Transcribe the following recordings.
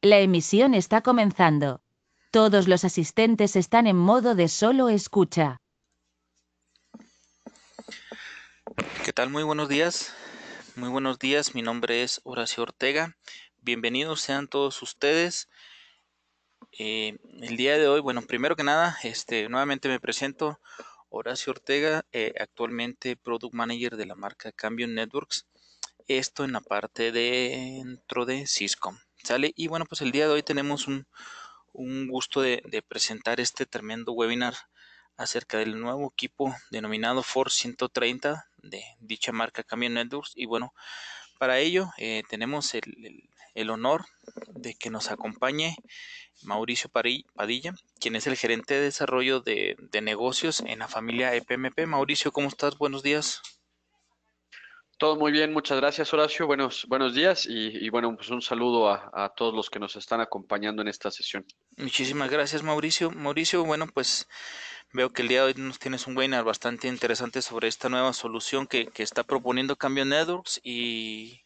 La emisión está comenzando. Todos los asistentes están en modo de solo escucha. ¿Qué tal? Muy buenos días. Muy buenos días. Mi nombre es Horacio Ortega. Bienvenidos sean todos ustedes. Eh, el día de hoy, bueno, primero que nada, este, nuevamente me presento. Horacio Ortega, eh, actualmente Product Manager de la marca Cambium Networks. Esto en la parte de dentro de Cisco. ¿Sale? Y bueno, pues el día de hoy tenemos un, un gusto de, presentar este tremendo webinar acerca del nuevo equipo denominado Ford 130 de dicha marca Cambio Networks. Y bueno, para ello eh, tenemos el, honor de que nos acompañe Mauricio Padilla, quien es el gerente de desarrollo de, de negocios en la familia EPMP. Mauricio, ¿cómo estás? Buenos días. Todo muy bien, muchas gracias Horacio, buenos, buenos días y, bueno, pues un saludo a, todos los que nos están acompañando en esta sesión. Muchísimas gracias Mauricio. Mauricio, bueno, pues veo que el día de hoy nos tienes un webinar bastante interesante sobre esta nueva solución que, que está proponiendo Cambio Networks y,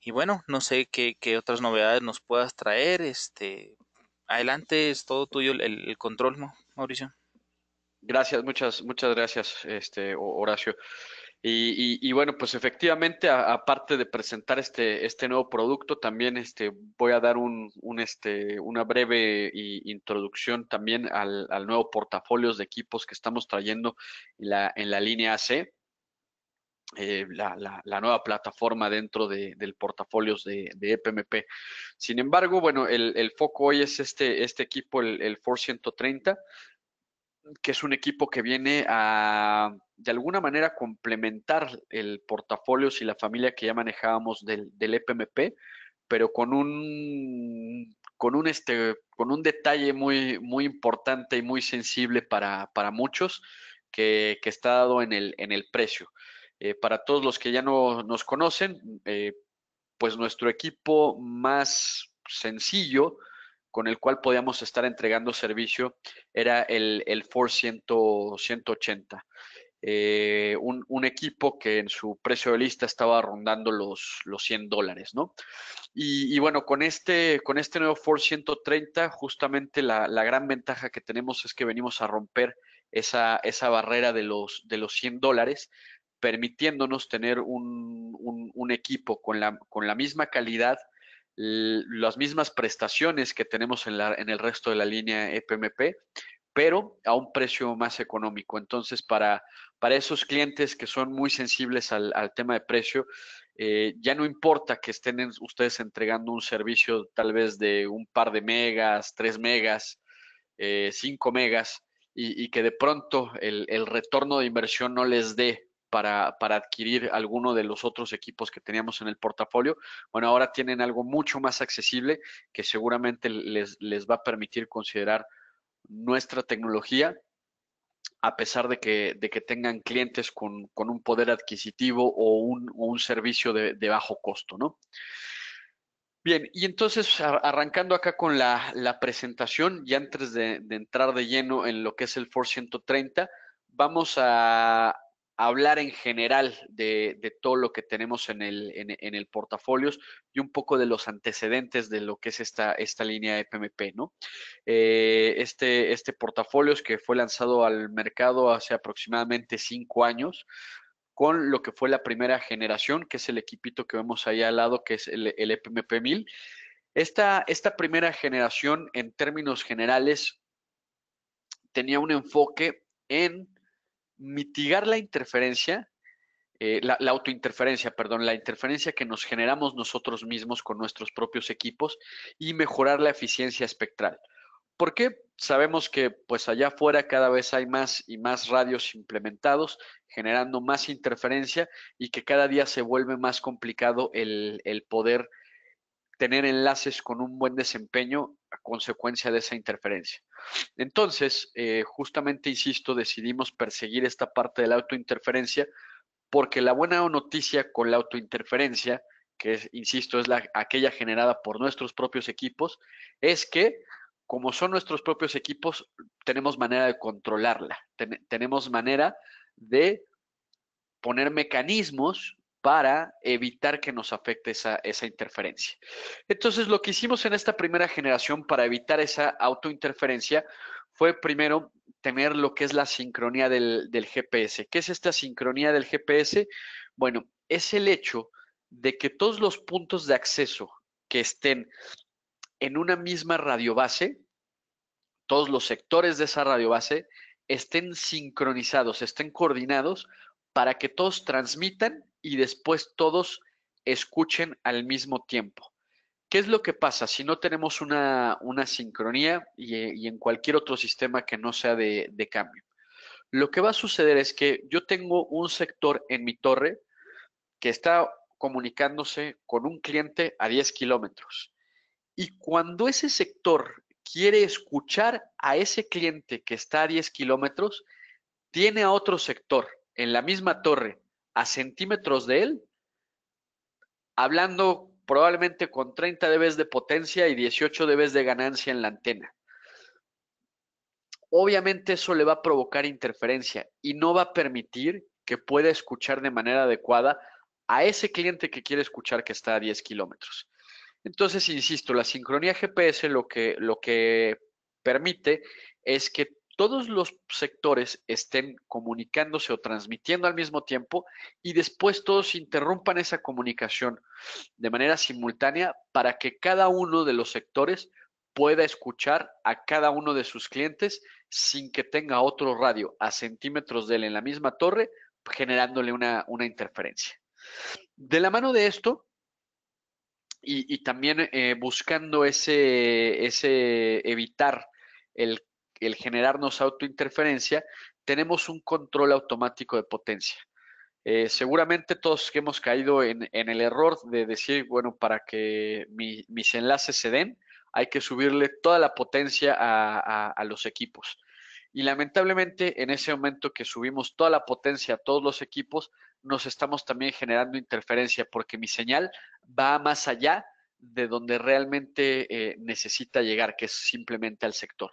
y bueno, no sé qué, otras novedades nos puedas traer. Este, adelante, es todo tuyo el, el control, Mauricio. Gracias, muchas, muchas gracias, este, Horacio. Y, bueno, pues efectivamente, aparte de presentar este, este nuevo producto, también este, voy a dar un, este, una breve introducción también al, al, nuevo portafolio de equipos que estamos trayendo en la, en la línea AC, eh, la, la, nueva plataforma dentro de, del portafolios de, de, EPMP. Sin embargo, bueno, el, el, foco hoy es este, este equipo, el, el 430, que es un equipo que viene a, de alguna manera, complementar el portafolio y la familia que ya manejábamos del, del EPMP, pero con un, con un, este, con un detalle muy, muy importante y muy sensible para, para muchos, que, que, está dado en el, en el precio. Eh, para todos los que ya no nos conocen, eh, pues nuestro equipo más sencillo con el cual podíamos estar entregando servicio era el, el Ford 180. Eh, un, equipo que en su precio de lista estaba rondando los, los 100 dólares, ¿no? Y, bueno, con este, con este nuevo Ford 130, justamente la, gran ventaja que tenemos es que venimos a romper esa, esa barrera de los, de los 100 dólares, permitiéndonos tener un, equipo con la, con la misma calidad las mismas prestaciones que tenemos en, en el resto de la línea EPMP, pero a un precio más económico. Entonces, para, para esos clientes que son muy sensibles al, tema de precio, eh, ya no importa que estén ustedes entregando un servicio tal vez de un par de megas, tres megas, eh, cinco megas, y, que de pronto el, el retorno de inversión no les dé para, adquirir alguno de los otros equipos que teníamos en el portafolio. Bueno, ahora tienen algo mucho más accesible que seguramente les, va a permitir considerar nuestra tecnología a pesar de que, de que tengan clientes con, un poder adquisitivo o un, servicio de, bajo costo, ¿no? Bien, y entonces arrancando acá con la, presentación, y antes de, entrar de lleno en lo que es el Ford 130, vamos a, hablar en general de, todo lo que tenemos en el, en, el portafolios y un poco de los antecedentes de lo que es esta, esta línea de PMP, ¿no? Eh, este, este portafolios que fue lanzado al mercado hace aproximadamente cinco años con lo que fue la primera generación, que es el equipito que vemos ahí al lado, que es el, PMP 1000. Esta, esta primera generación, en términos generales, tenía un enfoque en mitigar la interferencia, eh, la, autointerferencia, perdón, la interferencia que nos generamos nosotros mismos con nuestros propios equipos y mejorar la eficiencia espectral. ¿Por qué? Sabemos que pues allá afuera cada vez hay más y más radios implementados, generando más interferencia y que cada día se vuelve más complicado el poder tener enlaces con un buen desempeño a consecuencia de esa interferencia. Entonces, eh, justamente, insisto, decidimos perseguir esta parte de la autointerferencia porque la buena noticia con la autointerferencia, que insisto, es la, aquella generada por nuestros propios equipos, es que como son nuestros propios equipos, tenemos manera de controlarla, tenemos manera de poner mecanismos para evitar que nos afecte esa, esa, interferencia. Entonces, lo que hicimos en esta primera generación para evitar esa autointerferencia fue primero tener lo que es la sincronía del, del GPS. ¿Qué es esta sincronía del GPS? Bueno, es el hecho de que todos los puntos de acceso que estén en una misma radiobase, todos los sectores de esa radiobase, estén sincronizados, estén coordinados para que todos transmitan y después todos escuchen al mismo tiempo. ¿Qué es lo que pasa si no tenemos una, sincronía eh, y, en cualquier otro sistema que no sea de, de cambio? Lo que va a suceder es que yo tengo un sector en mi torre que está comunicándose con un cliente a 10 kilómetros. Y cuando ese sector quiere escuchar a ese cliente que está a 10 kilómetros, tiene a otro sector en la misma torre a centímetros de él, hablando probablemente con 30 dBs de potencia y 18 dBs de ganancia en la antena. Obviamente eso le va a provocar interferencia y no va a permitir que pueda escuchar de manera adecuada a ese cliente que quiere escuchar que está a 10 kilómetros. Entonces, insisto, la sincronía GPS lo que, lo que permite es que todos los sectores estén comunicándose o transmitiendo al mismo tiempo y después todos interrumpan esa comunicación de manera simultánea para que cada uno de los sectores pueda escuchar a cada uno de sus clientes sin que tenga otro radio a centímetros de él en la misma torre, generándole una, interferencia. De la mano de esto, y, también eh, buscando ese, ese evitar el el generarnos autointerferencia, tenemos un control automático de potencia. Eh, seguramente todos que hemos caído en, el error de decir, bueno, para que mis enlaces se den, hay que subirle toda la potencia a, los equipos. Y lamentablemente en ese momento que subimos toda la potencia a todos los equipos, nos estamos también generando interferencia porque mi señal va más allá de donde realmente eh, necesita llegar, que es simplemente al sector.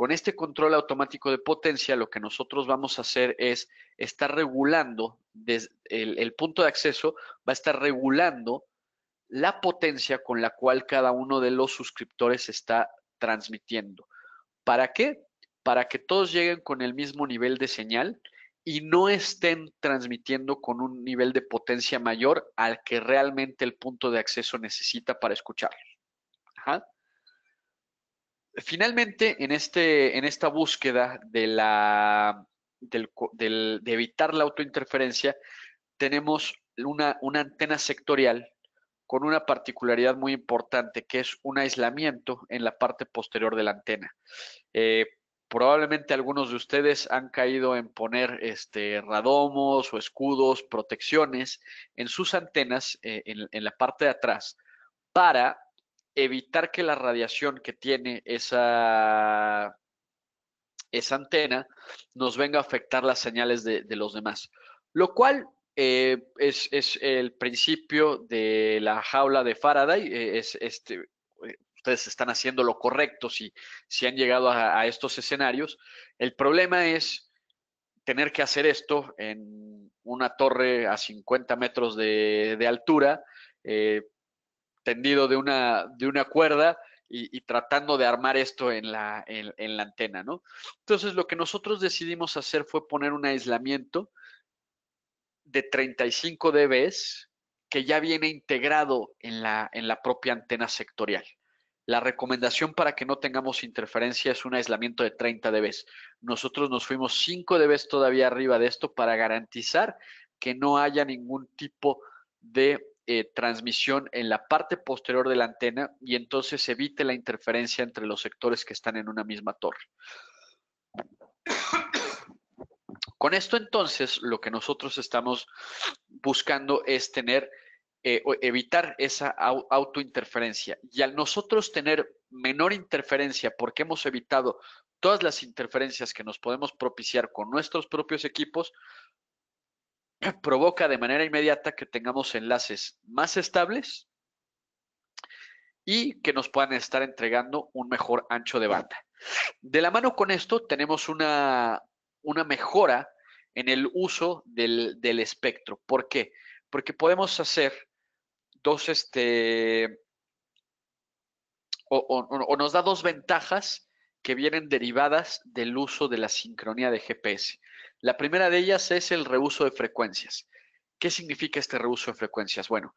Con este control automático de potencia, lo que nosotros vamos a hacer es estar regulando, el, el punto de acceso va a estar regulando la potencia con la cual cada uno de los suscriptores está transmitiendo. ¿Para qué? Para que todos lleguen con el mismo nivel de señal y no estén transmitiendo con un nivel de potencia mayor al que realmente el punto de acceso necesita para escuchar. Ajá. Finalmente, en, este, en esta búsqueda de, la, de evitar la autointerferencia, tenemos una, una antena sectorial con una particularidad muy importante, que es un aislamiento en la parte posterior de la antena. Eh, probablemente algunos de ustedes han caído en poner este, radomos o escudos, protecciones en sus antenas eh, en, en, la parte de atrás para evitar que la radiación que tiene esa, esa antena nos venga a afectar las señales de, los demás. Lo cual eh, es, el principio de la jaula de Faraday. Eh, es, este, eh, ustedes están haciendo lo correcto si, si han llegado a, estos escenarios. El problema es tener que hacer esto en una torre a 50 metros de, altura tendido de una, de una cuerda y, tratando de armar esto en la, en, la antena, ¿no? Entonces, lo que nosotros decidimos hacer fue poner un aislamiento de 35 dBs que ya viene integrado en la, en la propia antena sectorial. La recomendación para que no tengamos interferencia es un aislamiento de 30 dB. Nosotros nos fuimos 5 dB todavía arriba de esto para garantizar que no haya ningún tipo de eh, transmisión en la parte posterior de la antena y entonces evite la interferencia entre los sectores que están en una misma torre. Con esto entonces lo que nosotros estamos buscando es tener, eh, evitar esa autointerferencia. Y al nosotros tener menor interferencia porque hemos evitado todas las interferencias que nos podemos propiciar con nuestros propios equipos, provoca de manera inmediata que tengamos enlaces más estables y que nos puedan estar entregando un mejor ancho de banda. De la mano con esto tenemos una, una mejora en el uso del, del, espectro. ¿Por qué? Porque podemos hacer dos, este, o nos da dos ventajas que vienen derivadas del uso de la sincronía de GPS. La primera de ellas es el reuso de frecuencias. ¿Qué significa este reuso de frecuencias? Bueno,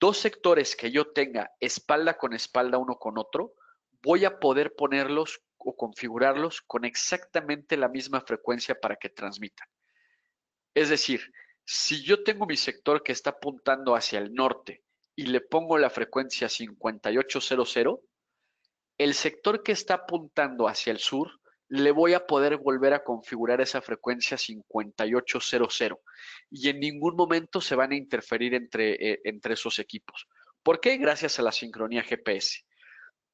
dos sectores que yo tenga espalda con espalda uno con otro, voy a poder ponerlos o configurarlos con exactamente la misma frecuencia para que transmitan. Es decir, si yo tengo mi sector que está apuntando hacia el norte y le pongo la frecuencia 5800, el sector que está apuntando hacia el sur le voy a poder volver a configurar esa frecuencia 5800 y en ningún momento se van a interferir entre, eh, entre esos equipos. ¿Por qué? Gracias a la sincronía GPS.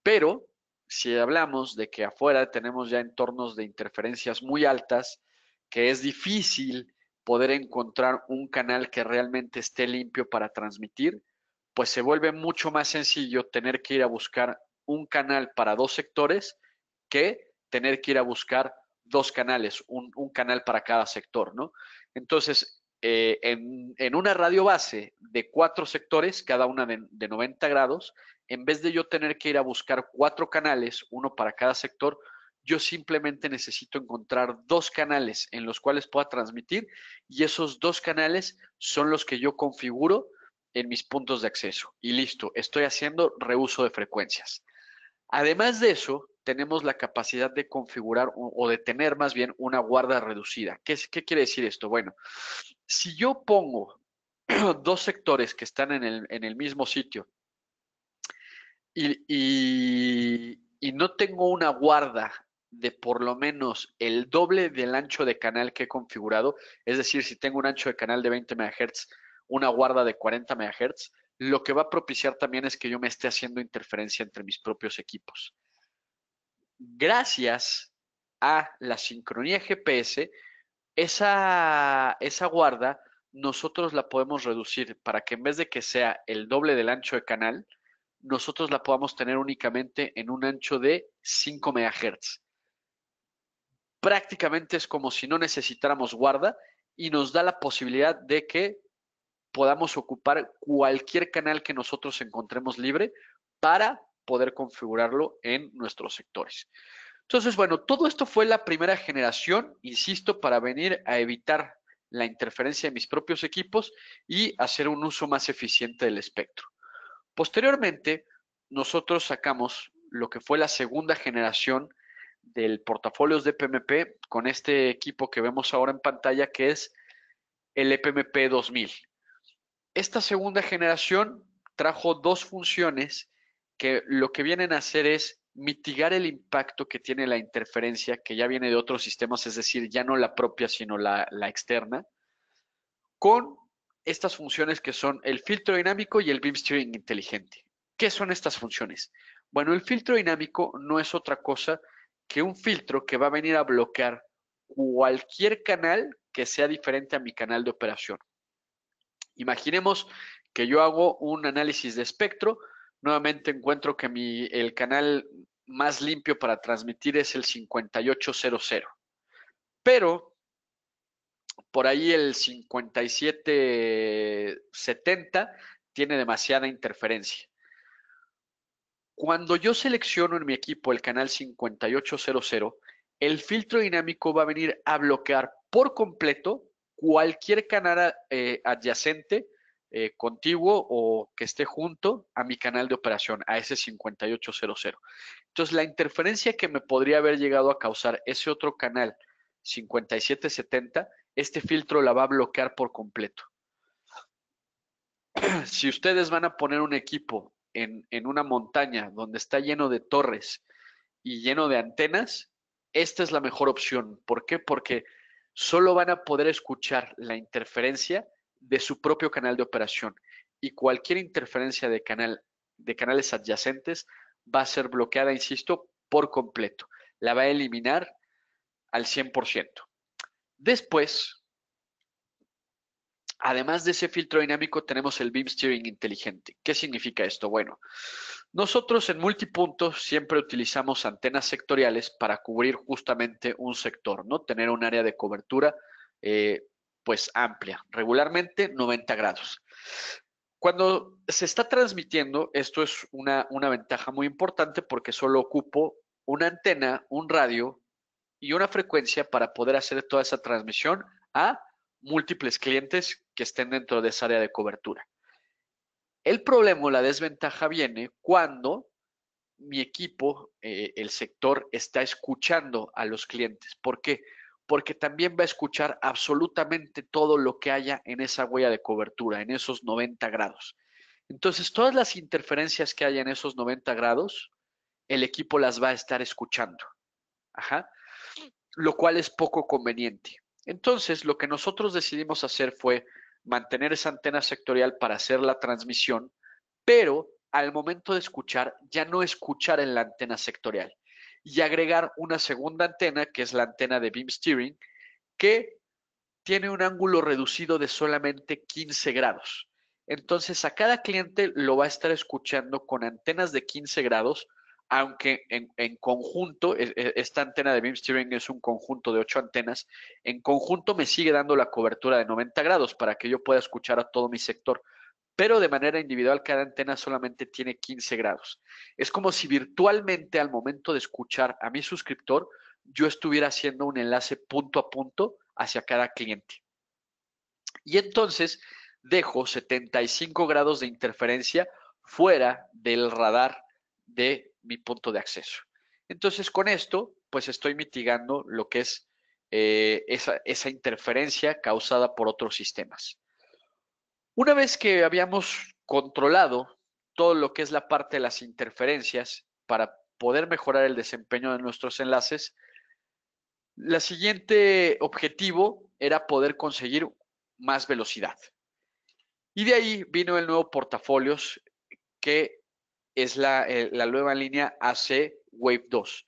Pero si hablamos de que afuera tenemos ya entornos de interferencias muy altas, que es difícil poder encontrar un canal que realmente esté limpio para transmitir, pues se vuelve mucho más sencillo tener que ir a buscar un canal para dos sectores que tener que ir a buscar dos canales, un, canal para cada sector, ¿no? Entonces, eh, en, una radio base de cuatro sectores, cada una de, de 90 grados, en vez de yo tener que ir a buscar cuatro canales, uno para cada sector, yo simplemente necesito encontrar dos canales en los cuales pueda transmitir y esos dos canales son los que yo configuro en mis puntos de acceso. Y listo, estoy haciendo reuso de frecuencias. Además de eso, tenemos la capacidad de configurar o de tener más bien una guarda reducida. ¿Qué, quiere decir esto? Bueno, si yo pongo dos sectores que están en el, mismo sitio y, y no tengo una guarda de por lo menos el doble del ancho de canal que he configurado, es decir, si tengo un ancho de canal de 20 MHz, una guarda de 40 MHz, lo que va a propiciar también es que yo me esté haciendo interferencia entre mis propios equipos gracias a la sincronía GPS, esa, esa guarda nosotros la podemos reducir para que en vez de que sea el doble del ancho de canal, nosotros la podamos tener únicamente en un ancho de 5 MHz. Prácticamente es como si no necesitáramos guarda y nos da la posibilidad de que podamos ocupar cualquier canal que nosotros encontremos libre para poder configurarlo en nuestros sectores. Entonces, bueno, todo esto fue la primera generación, insisto, para venir a evitar la interferencia de mis propios equipos y hacer un uso más eficiente del espectro. Posteriormente, nosotros sacamos lo que fue la segunda generación del portafolios de PMP con este equipo que vemos ahora en pantalla que es el EPMP 2000. Esta segunda generación trajo dos funciones que lo que vienen a hacer es mitigar el impacto que tiene la interferencia que ya viene de otros sistemas, es decir, ya no la propia, sino la, externa, con estas funciones que son el filtro dinámico y el beam steering inteligente. ¿Qué son estas funciones? Bueno, el filtro dinámico no es otra cosa que un filtro que va a venir a bloquear cualquier canal que sea diferente a mi canal de operación. Imaginemos que yo hago un análisis de espectro, Nuevamente encuentro que el canal más limpio para transmitir es el 5800. Pero por ahí el 5770 tiene demasiada interferencia. Cuando yo selecciono en mi equipo el canal 5800, el filtro dinámico va a venir a bloquear por completo cualquier canal eh, adyacente eh, contiguo o que esté junto a mi canal de operación, a ese 5800. Entonces, la interferencia que me podría haber llegado a causar ese otro canal 5770, este filtro la va a bloquear por completo. Si ustedes van a poner un equipo en, en una montaña donde está lleno de torres y lleno de antenas, esta es la mejor opción. ¿Por qué? Porque solo van a poder escuchar la interferencia de su propio canal de operación y cualquier interferencia de, canal, de canales adyacentes va a ser bloqueada, insisto, por completo. La va a eliminar al 100%. Después, además de ese filtro dinámico, tenemos el Beam Steering inteligente. ¿Qué significa esto? Bueno, nosotros en multipuntos siempre utilizamos antenas sectoriales para cubrir justamente un sector, ¿no? Tener un área de cobertura eh, pues amplia, regularmente 90 grados. Cuando se está transmitiendo, esto es una, ventaja muy importante porque solo ocupo una antena, un radio y una frecuencia para poder hacer toda esa transmisión a múltiples clientes que estén dentro de esa área de cobertura. El problema o la desventaja viene cuando mi equipo, eh, el sector, está escuchando a los clientes. ¿Por qué? porque también va a escuchar absolutamente todo lo que haya en esa huella de cobertura, en esos 90 grados. Entonces, todas las interferencias que haya en esos 90 grados, el equipo las va a estar escuchando. Lo cual es poco conveniente. Entonces, lo que nosotros decidimos hacer fue mantener esa antena sectorial para hacer la transmisión, pero al momento de escuchar, ya no escuchar en la antena sectorial, y agregar una segunda antena, que es la antena de beam steering, que tiene un ángulo reducido de solamente 15 grados. Entonces a cada cliente lo va a estar escuchando con antenas de 15 grados, aunque en, conjunto, e, e, esta antena de beam steering es un conjunto de ocho antenas, en conjunto me sigue dando la cobertura de 90 grados para que yo pueda escuchar a todo mi sector pero de manera individual cada antena solamente tiene 15 grados. Es como si virtualmente al momento de escuchar a mi suscriptor, yo estuviera haciendo un enlace punto a punto hacia cada cliente. Y entonces dejo 75 grados de interferencia fuera del radar de mi punto de acceso. Entonces con esto, pues estoy mitigando lo que es eh, esa interferencia causada por otros sistemas. Una vez que habíamos controlado todo lo que es la parte de las interferencias para poder mejorar el desempeño de nuestros enlaces, la siguiente objetivo era poder conseguir más velocidad. Y de ahí vino el nuevo portafolios que es la, eh, nueva línea AC Wave 2.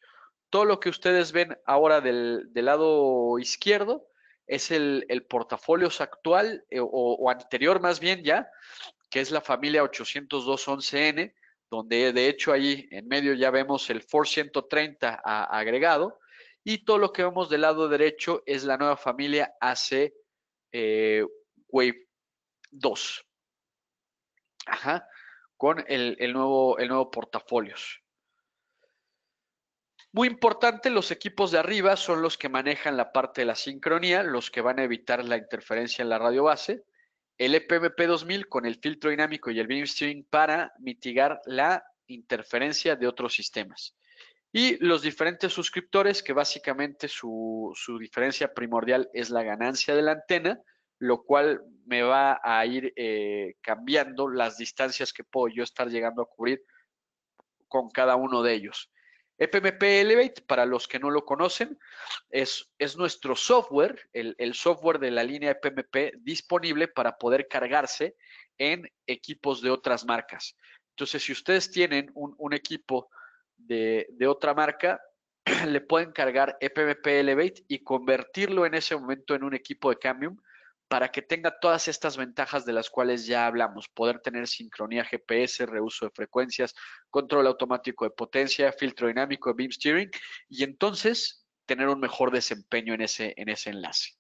Todo lo que ustedes ven ahora del lado izquierdo es el, portafolios actual eh, o, anterior más bien ya, que es la familia 802.11n, donde de hecho ahí en medio ya vemos el 430 agregado y todo lo que vemos del lado derecho es la nueva familia AC eh, Wave 2. con el, nuevo, el nuevo portafolios. Muy importante, los equipos de arriba son los que manejan la parte de la sincronía, los que van a evitar la interferencia en la radio base. El EPMP 2000 con el filtro dinámico y el beam steering para mitigar la interferencia de otros sistemas. Y los diferentes suscriptores, que básicamente su, diferencia primordial es la ganancia de la antena, lo cual me va a ir eh, cambiando las distancias que puedo yo estar llegando a cubrir con cada uno de ellos. EPMP Elevate, para los que no lo conocen, es, es nuestro software, el, software de la línea EPMP disponible para poder cargarse en equipos de otras marcas. Entonces, si ustedes tienen un, equipo de, otra marca, le pueden cargar EPMP Elevate y convertirlo en ese momento en un equipo de Cambium para que tenga todas estas ventajas de las cuales ya hablamos, poder tener sincronía GPS, reuso de frecuencias, control automático de potencia, filtro dinámico de beam steering y entonces tener un mejor desempeño en ese, en ese enlace.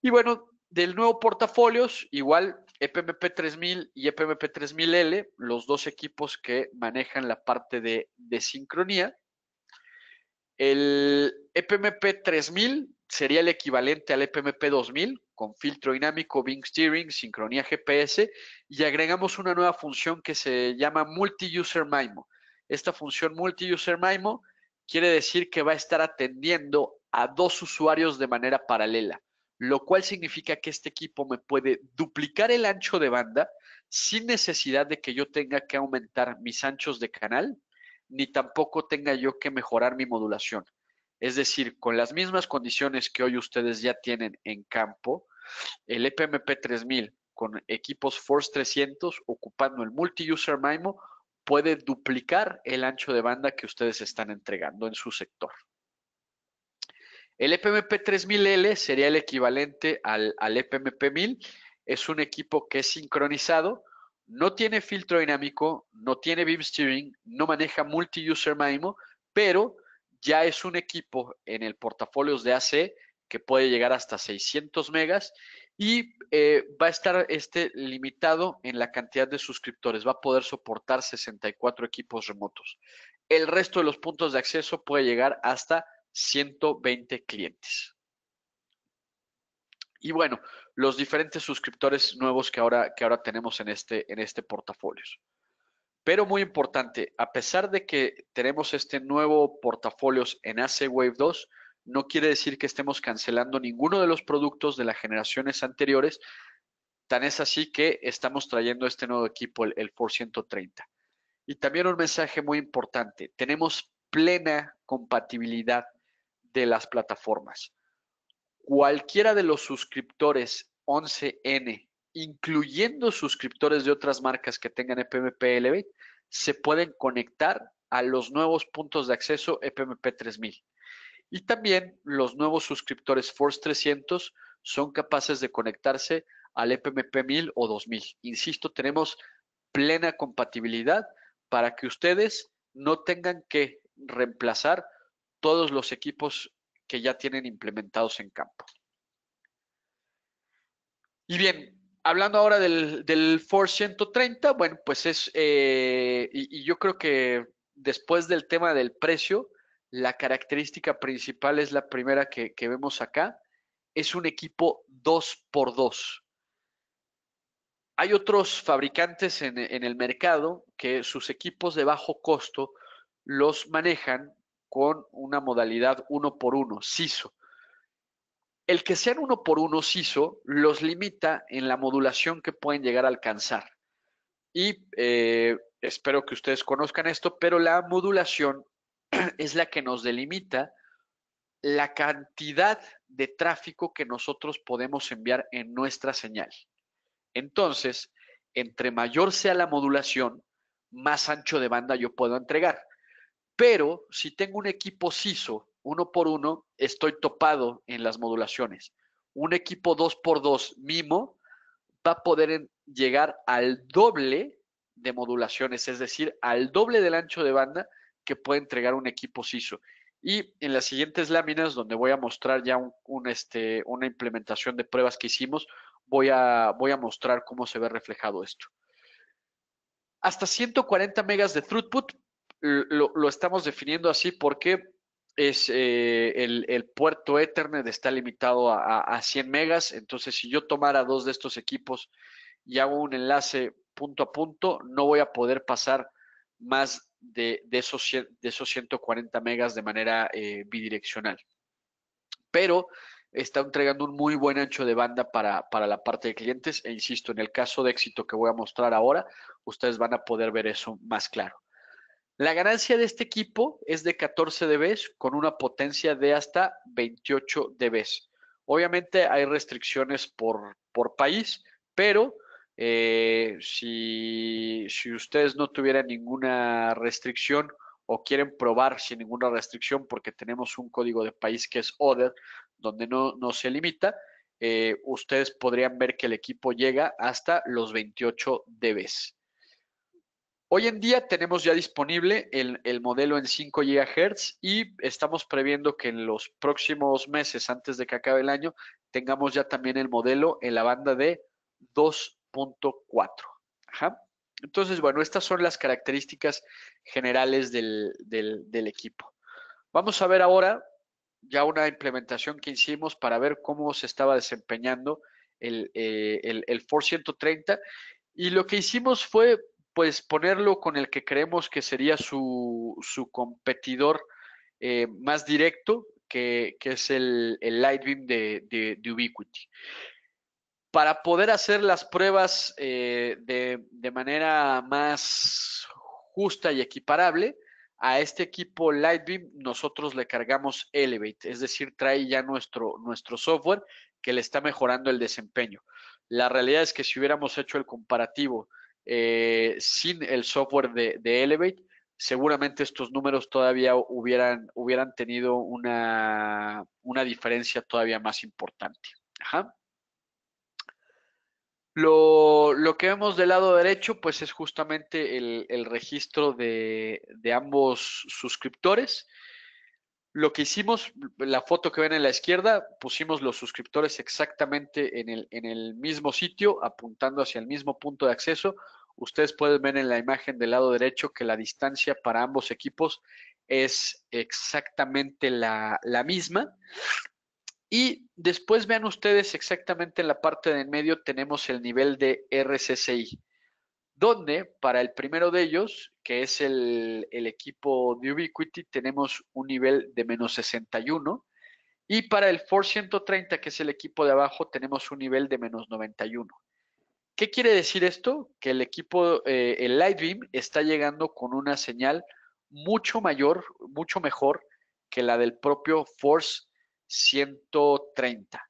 Y bueno, del nuevo portafolios, igual EPMP 3000 y EPMP 3000L, los dos equipos que manejan la parte de, de sincronía. El EPMP 3000 sería el equivalente al EPMP 2000, con filtro dinámico, Bing Steering, sincronía GPS y agregamos una nueva función que se llama Multi-User MIMO. Esta función Multi-User MIMO quiere decir que va a estar atendiendo a dos usuarios de manera paralela, lo cual significa que este equipo me puede duplicar el ancho de banda sin necesidad de que yo tenga que aumentar mis anchos de canal, ni tampoco tenga yo que mejorar mi modulación. Es decir, con las mismas condiciones que hoy ustedes ya tienen en campo, el EPMP 3000 con equipos Force 300 ocupando el multi-user MIMO puede duplicar el ancho de banda que ustedes están entregando en su sector. El EPMP 3000L sería el equivalente al, al EPMP 1000. Es un equipo que es sincronizado, no tiene filtro dinámico, no tiene beam steering, no maneja multi-user MIMO, pero ya es un equipo en el portafolio de AC que puede llegar hasta 600 megas y eh, va a estar este limitado en la cantidad de suscriptores, va a poder soportar 64 equipos remotos. El resto de los puntos de acceso puede llegar hasta 120 clientes. Y bueno, los diferentes suscriptores nuevos que ahora, que ahora tenemos en este, en este portafolio. Pero muy importante, a pesar de que tenemos este nuevo portafolios en AC Wave 2, no quiere decir que estemos cancelando ninguno de los productos de las generaciones anteriores. Tan es así que estamos trayendo este nuevo equipo, el, el 430. Y también un mensaje muy importante, tenemos plena compatibilidad de las plataformas. Cualquiera de los suscriptores 11N incluyendo suscriptores de otras marcas que tengan EPMP Elevate, se pueden conectar a los nuevos puntos de acceso EPMP 3000. Y también los nuevos suscriptores Force 300 son capaces de conectarse al EPMP 1000 o 2000. Insisto, tenemos plena compatibilidad para que ustedes no tengan que reemplazar todos los equipos que ya tienen implementados en campo. Y bien, hablando ahora del, del Ford 130, bueno, pues es, eh, y, yo creo que después del tema del precio, la característica principal es la primera que, vemos acá, es un equipo 2x2. Hay otros fabricantes en, en, el mercado que sus equipos de bajo costo los manejan con una modalidad 1x1, SISO. El que sean uno por uno CISO los limita en la modulación que pueden llegar a alcanzar. Y eh, espero que ustedes conozcan esto, pero la modulación es la que nos delimita la cantidad de tráfico que nosotros podemos enviar en nuestra señal. Entonces, entre mayor sea la modulación, más ancho de banda yo puedo entregar. Pero si tengo un equipo CISO uno por uno, estoy topado en las modulaciones. Un equipo 2x2 mimo va a poder llegar al doble de modulaciones, es decir, al doble del ancho de banda que puede entregar un equipo SISO. Y en las siguientes láminas, donde voy a mostrar ya este, una implementación de pruebas que hicimos, voy a, mostrar cómo se ve reflejado esto. Hasta 140 megas de throughput, lo, lo estamos definiendo así porque es eh, el, puerto Ethernet está limitado a, 100 megas, entonces si yo tomara dos de estos equipos y hago un enlace punto a punto, no voy a poder pasar más de, esos, de esos, 140 megas de manera eh, bidireccional. Pero está entregando un muy buen ancho de banda para la parte de clientes e insisto, en el caso de éxito que voy a mostrar ahora, ustedes van a poder ver eso más claro. La ganancia de este equipo es de 14 dB con una potencia de hasta 28 dB. Obviamente hay restricciones por, por país, pero eh, si, ustedes no tuvieran ninguna restricción o quieren probar sin ninguna restricción porque tenemos un código de país que es ODER, donde no, se limita, eh, ustedes podrían ver que el equipo llega hasta los 28 dBs. Hoy en día tenemos ya disponible el, modelo en 5 GHz y estamos previendo que en los próximos meses, antes de que acabe el año, tengamos ya también el modelo en la banda de 2.4. Entonces, bueno, estas son las características generales del, equipo. Vamos a ver ahora ya una implementación que hicimos para ver cómo se estaba desempeñando el, eh, 130. el 430. Y lo que hicimos fue pues ponerlo con el que creemos que sería su, competidor eh, más directo, que, es el, el Lightbeam de, de, Ubiquiti. Para poder hacer las pruebas eh, de, manera más justa y equiparable, a este equipo Lightbeam nosotros le cargamos Elevate, es decir, trae ya nuestro, nuestro software que le está mejorando el desempeño. La realidad es que si hubiéramos hecho el comparativo eh, sin el software de, Elevate, seguramente estos números todavía hubieran, hubieran tenido una, una diferencia todavía más importante. Lo, que vemos del lado derecho, pues es justamente el, registro de ambos suscriptores. Lo que hicimos, la foto que ven en la izquierda, pusimos los suscriptores exactamente en el, mismo sitio, apuntando hacia el mismo punto de acceso. Ustedes pueden ver en la imagen del lado derecho que la distancia para ambos equipos es exactamente la, la misma. Y después vean ustedes exactamente en la parte de en medio tenemos el nivel de RCCI donde para el primero de ellos, que es el, equipo de Ubiquity, tenemos un nivel de menos 61 y para el Force 130, que es el equipo de abajo, tenemos un nivel de menos 91. ¿Qué quiere decir esto? Que el equipo, eh, el el Lightbeam, está llegando con una señal mucho mayor, mucho mejor que la del propio Force 130.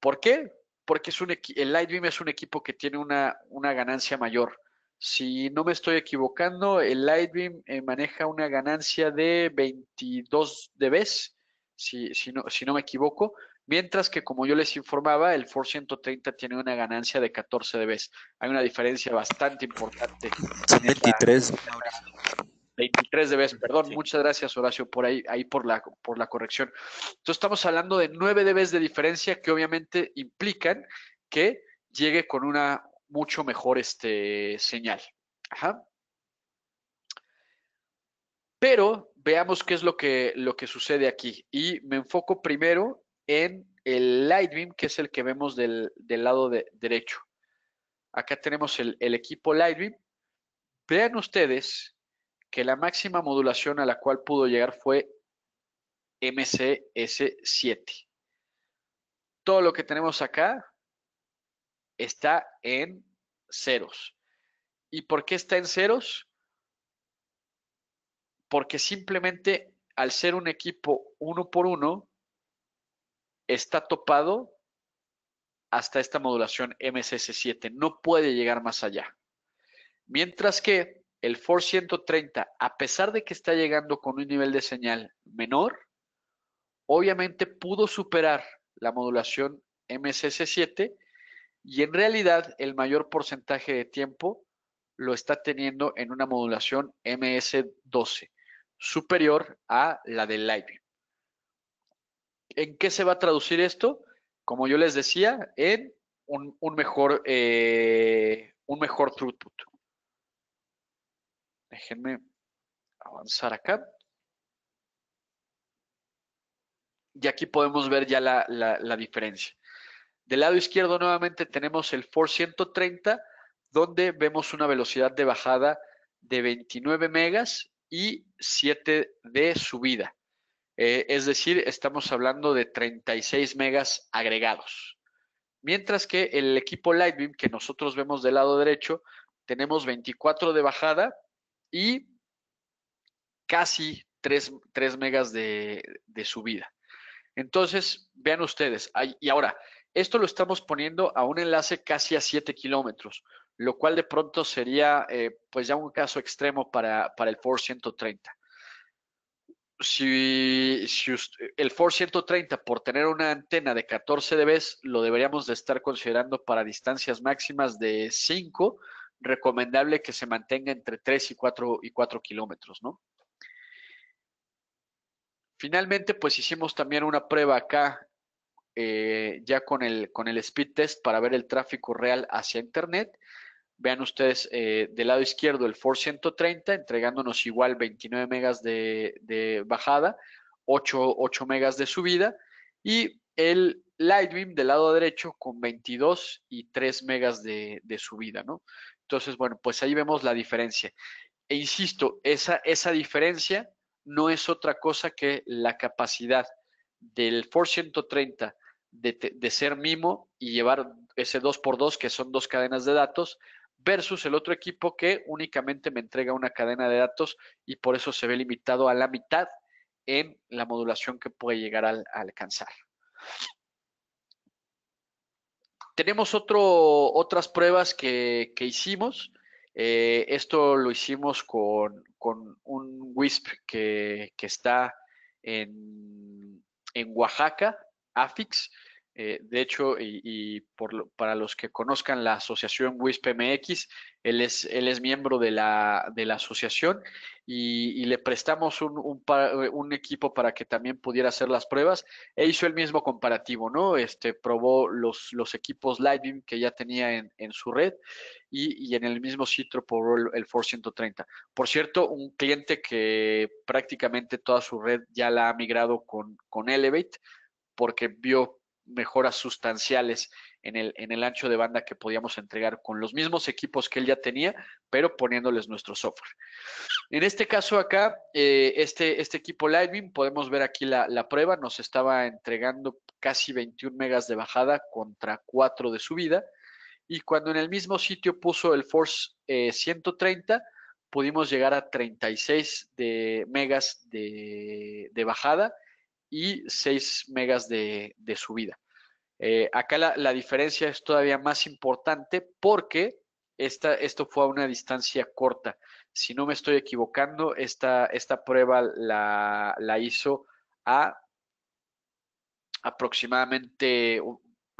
¿Por qué? porque es un, el Lightbeam es un equipo que tiene una, una ganancia mayor. Si no me estoy equivocando, el Lightbeam eh, maneja una ganancia de 22 dBs, si, si, no, si no me equivoco, mientras que como yo les informaba, el Ford 130 tiene una ganancia de 14 dBs. Hay una diferencia bastante importante. 23. 23 de perdón. Muchas gracias, Horacio, por ahí, por, la, por la corrección. Entonces, estamos hablando de 9 dBs de diferencia que obviamente implican que llegue con una mucho mejor este, señal. Ajá. Pero veamos qué es lo que, lo que sucede aquí. Y me enfoco primero en el light que es el que vemos del, lado derecho. Acá tenemos el, equipo light beam. Vean ustedes que la máxima modulación a la cual pudo llegar fue MCS7. Todo lo que tenemos acá está en ceros. ¿Y por qué está en ceros? Porque simplemente al ser un equipo uno por uno, está topado hasta esta modulación MCS7. No puede llegar más allá. Mientras que el 430, 130, a pesar de que está llegando con un nivel de señal menor, obviamente pudo superar la modulación MSS7 y en realidad el mayor porcentaje de tiempo lo está teniendo en una modulación MS12, superior a la del Live. ¿En qué se va a traducir esto? Como yo les decía, en un, mejor, eh, un mejor throughput, Déjenme avanzar acá. Y aquí podemos ver ya la, diferencia. Del lado izquierdo nuevamente tenemos el Ford 130, donde vemos una velocidad de bajada de 29 megas y 7 de subida. Eh, es decir, estamos hablando de 36 megas agregados. Mientras que el equipo Lightbeam que nosotros vemos del lado derecho, tenemos 24 de bajada y casi 3, megas de, de, subida. Entonces, vean ustedes, y ahora, esto lo estamos poniendo a un enlace casi a 7 kilómetros, lo cual de pronto sería eh, pues ya un caso extremo para, para el Ford 130. Si, si el Ford 130 por tener una antena de 14 dB lo deberíamos de estar considerando para distancias máximas de 5 recomendable que se mantenga entre 3 y 4, y 4 kilómetros, ¿no? Finalmente, pues hicimos también una prueba acá, eh, ya con el, con el speed test para ver el tráfico real hacia Internet. Vean ustedes eh, del lado izquierdo el Ford 130, entregándonos igual 29 megas de, bajada, 8, megas de subida, y el Beam del lado derecho con 22 y 3 megas de, de subida, ¿no? Entonces, bueno, pues ahí vemos la diferencia. E insisto, esa, esa diferencia no es otra cosa que la capacidad del Ford 130 de, ser MIMO y llevar ese 2x2, que son dos cadenas de datos, versus el otro equipo que únicamente me entrega una cadena de datos y por eso se ve limitado a la mitad en la modulación que puede llegar a alcanzar. Tenemos otras pruebas que, hicimos. Eh, esto lo hicimos con, un WISP que, está en, Oaxaca, AFIX. Eh, de hecho, y, para los que conozcan la asociación WISP MX, él es, miembro de la, asociación y, le prestamos un, equipo para que también pudiera hacer las pruebas e hizo el mismo comparativo, ¿no? Este, probó los, equipos Lightbeam que ya tenía en, su red y, en el mismo sitio probó el, 430. Por cierto, un cliente que prácticamente toda su red ya la ha migrado con, con Elevate porque vio mejoras sustanciales en el, ancho de banda que podíamos entregar con los mismos equipos que él ya tenía, pero poniéndoles nuestro software. En este caso acá, eh, este, este equipo Lightbeam, podemos ver aquí la, prueba, nos estaba entregando casi 21 megas de bajada contra 4 de subida. Y cuando en el mismo sitio puso el Force 130, eh, pudimos llegar a 36 de megas de, bajada y 6 megas de subida. Eh, acá la, diferencia es todavía más importante porque esto fue a una distancia corta. Si no me estoy equivocando, esta, esta prueba la, hizo a aproximadamente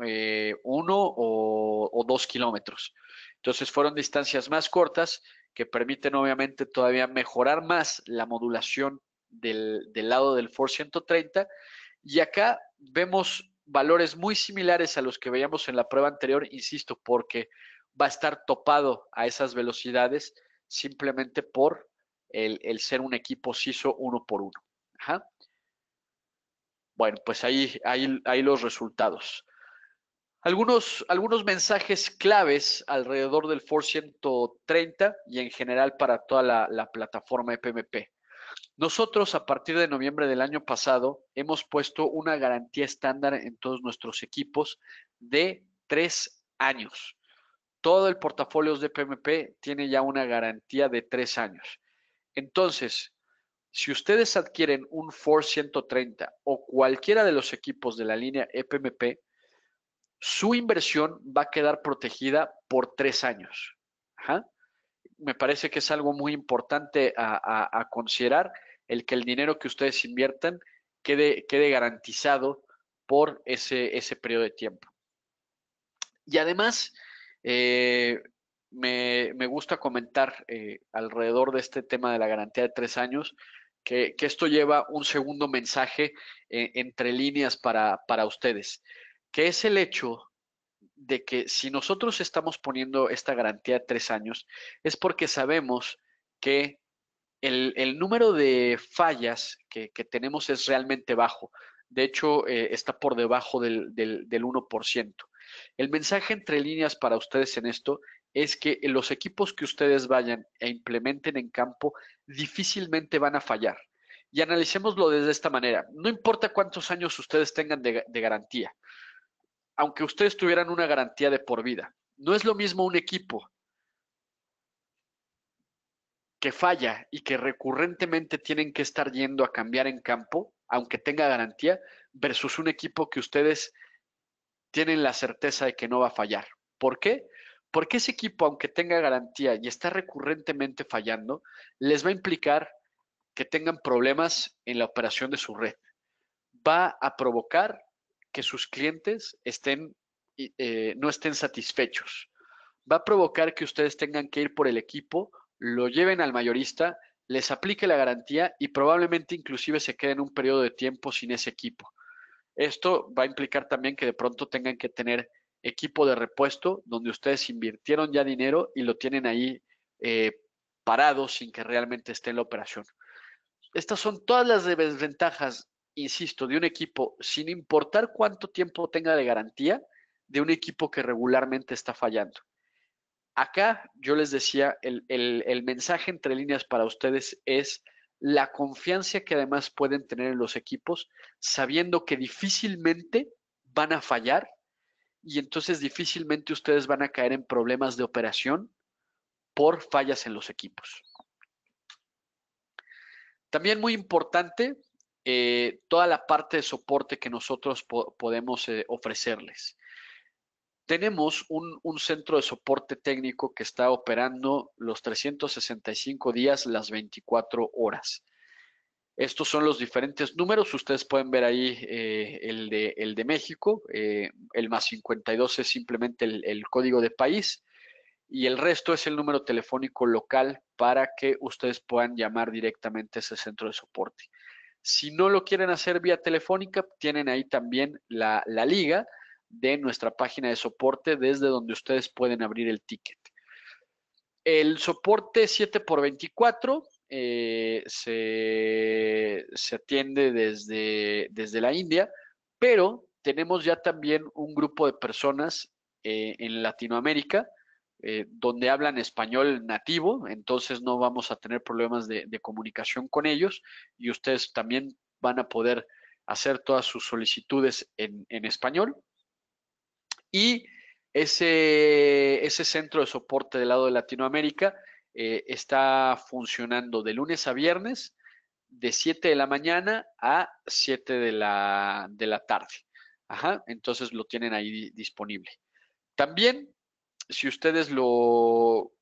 eh, uno o, dos kilómetros. Entonces fueron distancias más cortas que permiten obviamente todavía mejorar más la modulación del, del lado del Ford 130. Y acá vemos valores muy similares a los que veíamos en la prueba anterior, insisto, porque va a estar topado a esas velocidades simplemente por el, ser un equipo CISO uno por uno. Bueno, pues ahí, ahí, los resultados. Algunos, algunos mensajes claves alrededor del 430 y en general para toda la, la plataforma EPMP. Nosotros a partir de noviembre del año pasado hemos puesto una garantía estándar en todos nuestros equipos de tres años. Todo el portafolio de PMP tiene ya una garantía de tres años. Entonces, si ustedes adquieren un Ford 130 o cualquiera de los equipos de la línea EPMP, su inversión va a quedar protegida por tres años me parece que es algo muy importante a, considerar, el que el dinero que ustedes inviertan quede, quede garantizado por ese, ese periodo de tiempo. Y además, eh, me, gusta comentar eh, alrededor de este tema de la garantía de tres años, que, esto lleva un segundo mensaje eh, entre líneas para, para ustedes, que es el hecho de que si nosotros estamos poniendo esta garantía de tres años, es porque sabemos que el, número de fallas que, tenemos es realmente bajo. De hecho, eh, está por debajo del, 1%. El mensaje entre líneas para ustedes en esto es que los equipos que ustedes vayan e implementen en campo difícilmente van a fallar. Y analicémoslo desde esta manera. No importa cuántos años ustedes tengan de garantía aunque ustedes tuvieran una garantía de por vida. No es lo mismo un equipo que falla y que recurrentemente tienen que estar yendo a cambiar en campo, aunque tenga garantía, versus un equipo que ustedes tienen la certeza de que no va a fallar. ¿Por qué? Porque ese equipo, aunque tenga garantía y está recurrentemente fallando, les va a implicar que tengan problemas en la operación de su red. Va a provocar que sus clientes estén, eh, no estén satisfechos. Va a provocar que ustedes tengan que ir por el equipo, lo lleven al mayorista, les aplique la garantía y probablemente inclusive se queden un periodo de tiempo sin ese equipo. Esto va a implicar también que de pronto tengan que tener equipo de repuesto donde ustedes invirtieron ya dinero y lo tienen ahí eh, parado sin que realmente esté en la operación. Estas son todas las desventajas insisto, de un equipo, sin importar cuánto tiempo tenga de garantía, de un equipo que regularmente está fallando. Acá yo les decía, el, mensaje entre líneas para ustedes es la confianza que además pueden tener en los equipos, sabiendo que difícilmente van a fallar y entonces difícilmente ustedes van a caer en problemas de operación por fallas en los equipos. También muy importante, eh, toda la parte de soporte que nosotros podemos eh, ofrecerles. Tenemos un, centro de soporte técnico que está operando los 365 días, las 24 horas. Estos son los diferentes números. Ustedes pueden ver ahí eh, el, de, México. el más 52 es simplemente el, el código de país y el resto es el número telefónico local para que ustedes puedan llamar directamente a ese centro de soporte. Si no lo quieren hacer vía telefónica, tienen ahí también la, liga de nuestra página de soporte desde donde ustedes pueden abrir el ticket. El soporte 7x24 eh, se, atiende desde, la India, pero tenemos ya también un grupo de personas eh, en Latinoamérica eh, donde hablan español nativo, entonces no vamos a tener problemas de, comunicación con ellos y ustedes también van a poder hacer todas sus solicitudes en, español. Y ese, ese, centro de soporte del lado de Latinoamérica eh, está funcionando de lunes a viernes, de 7 de la mañana a 7 de la, de la tarde. entonces lo tienen ahí disponible. También si ustedes lo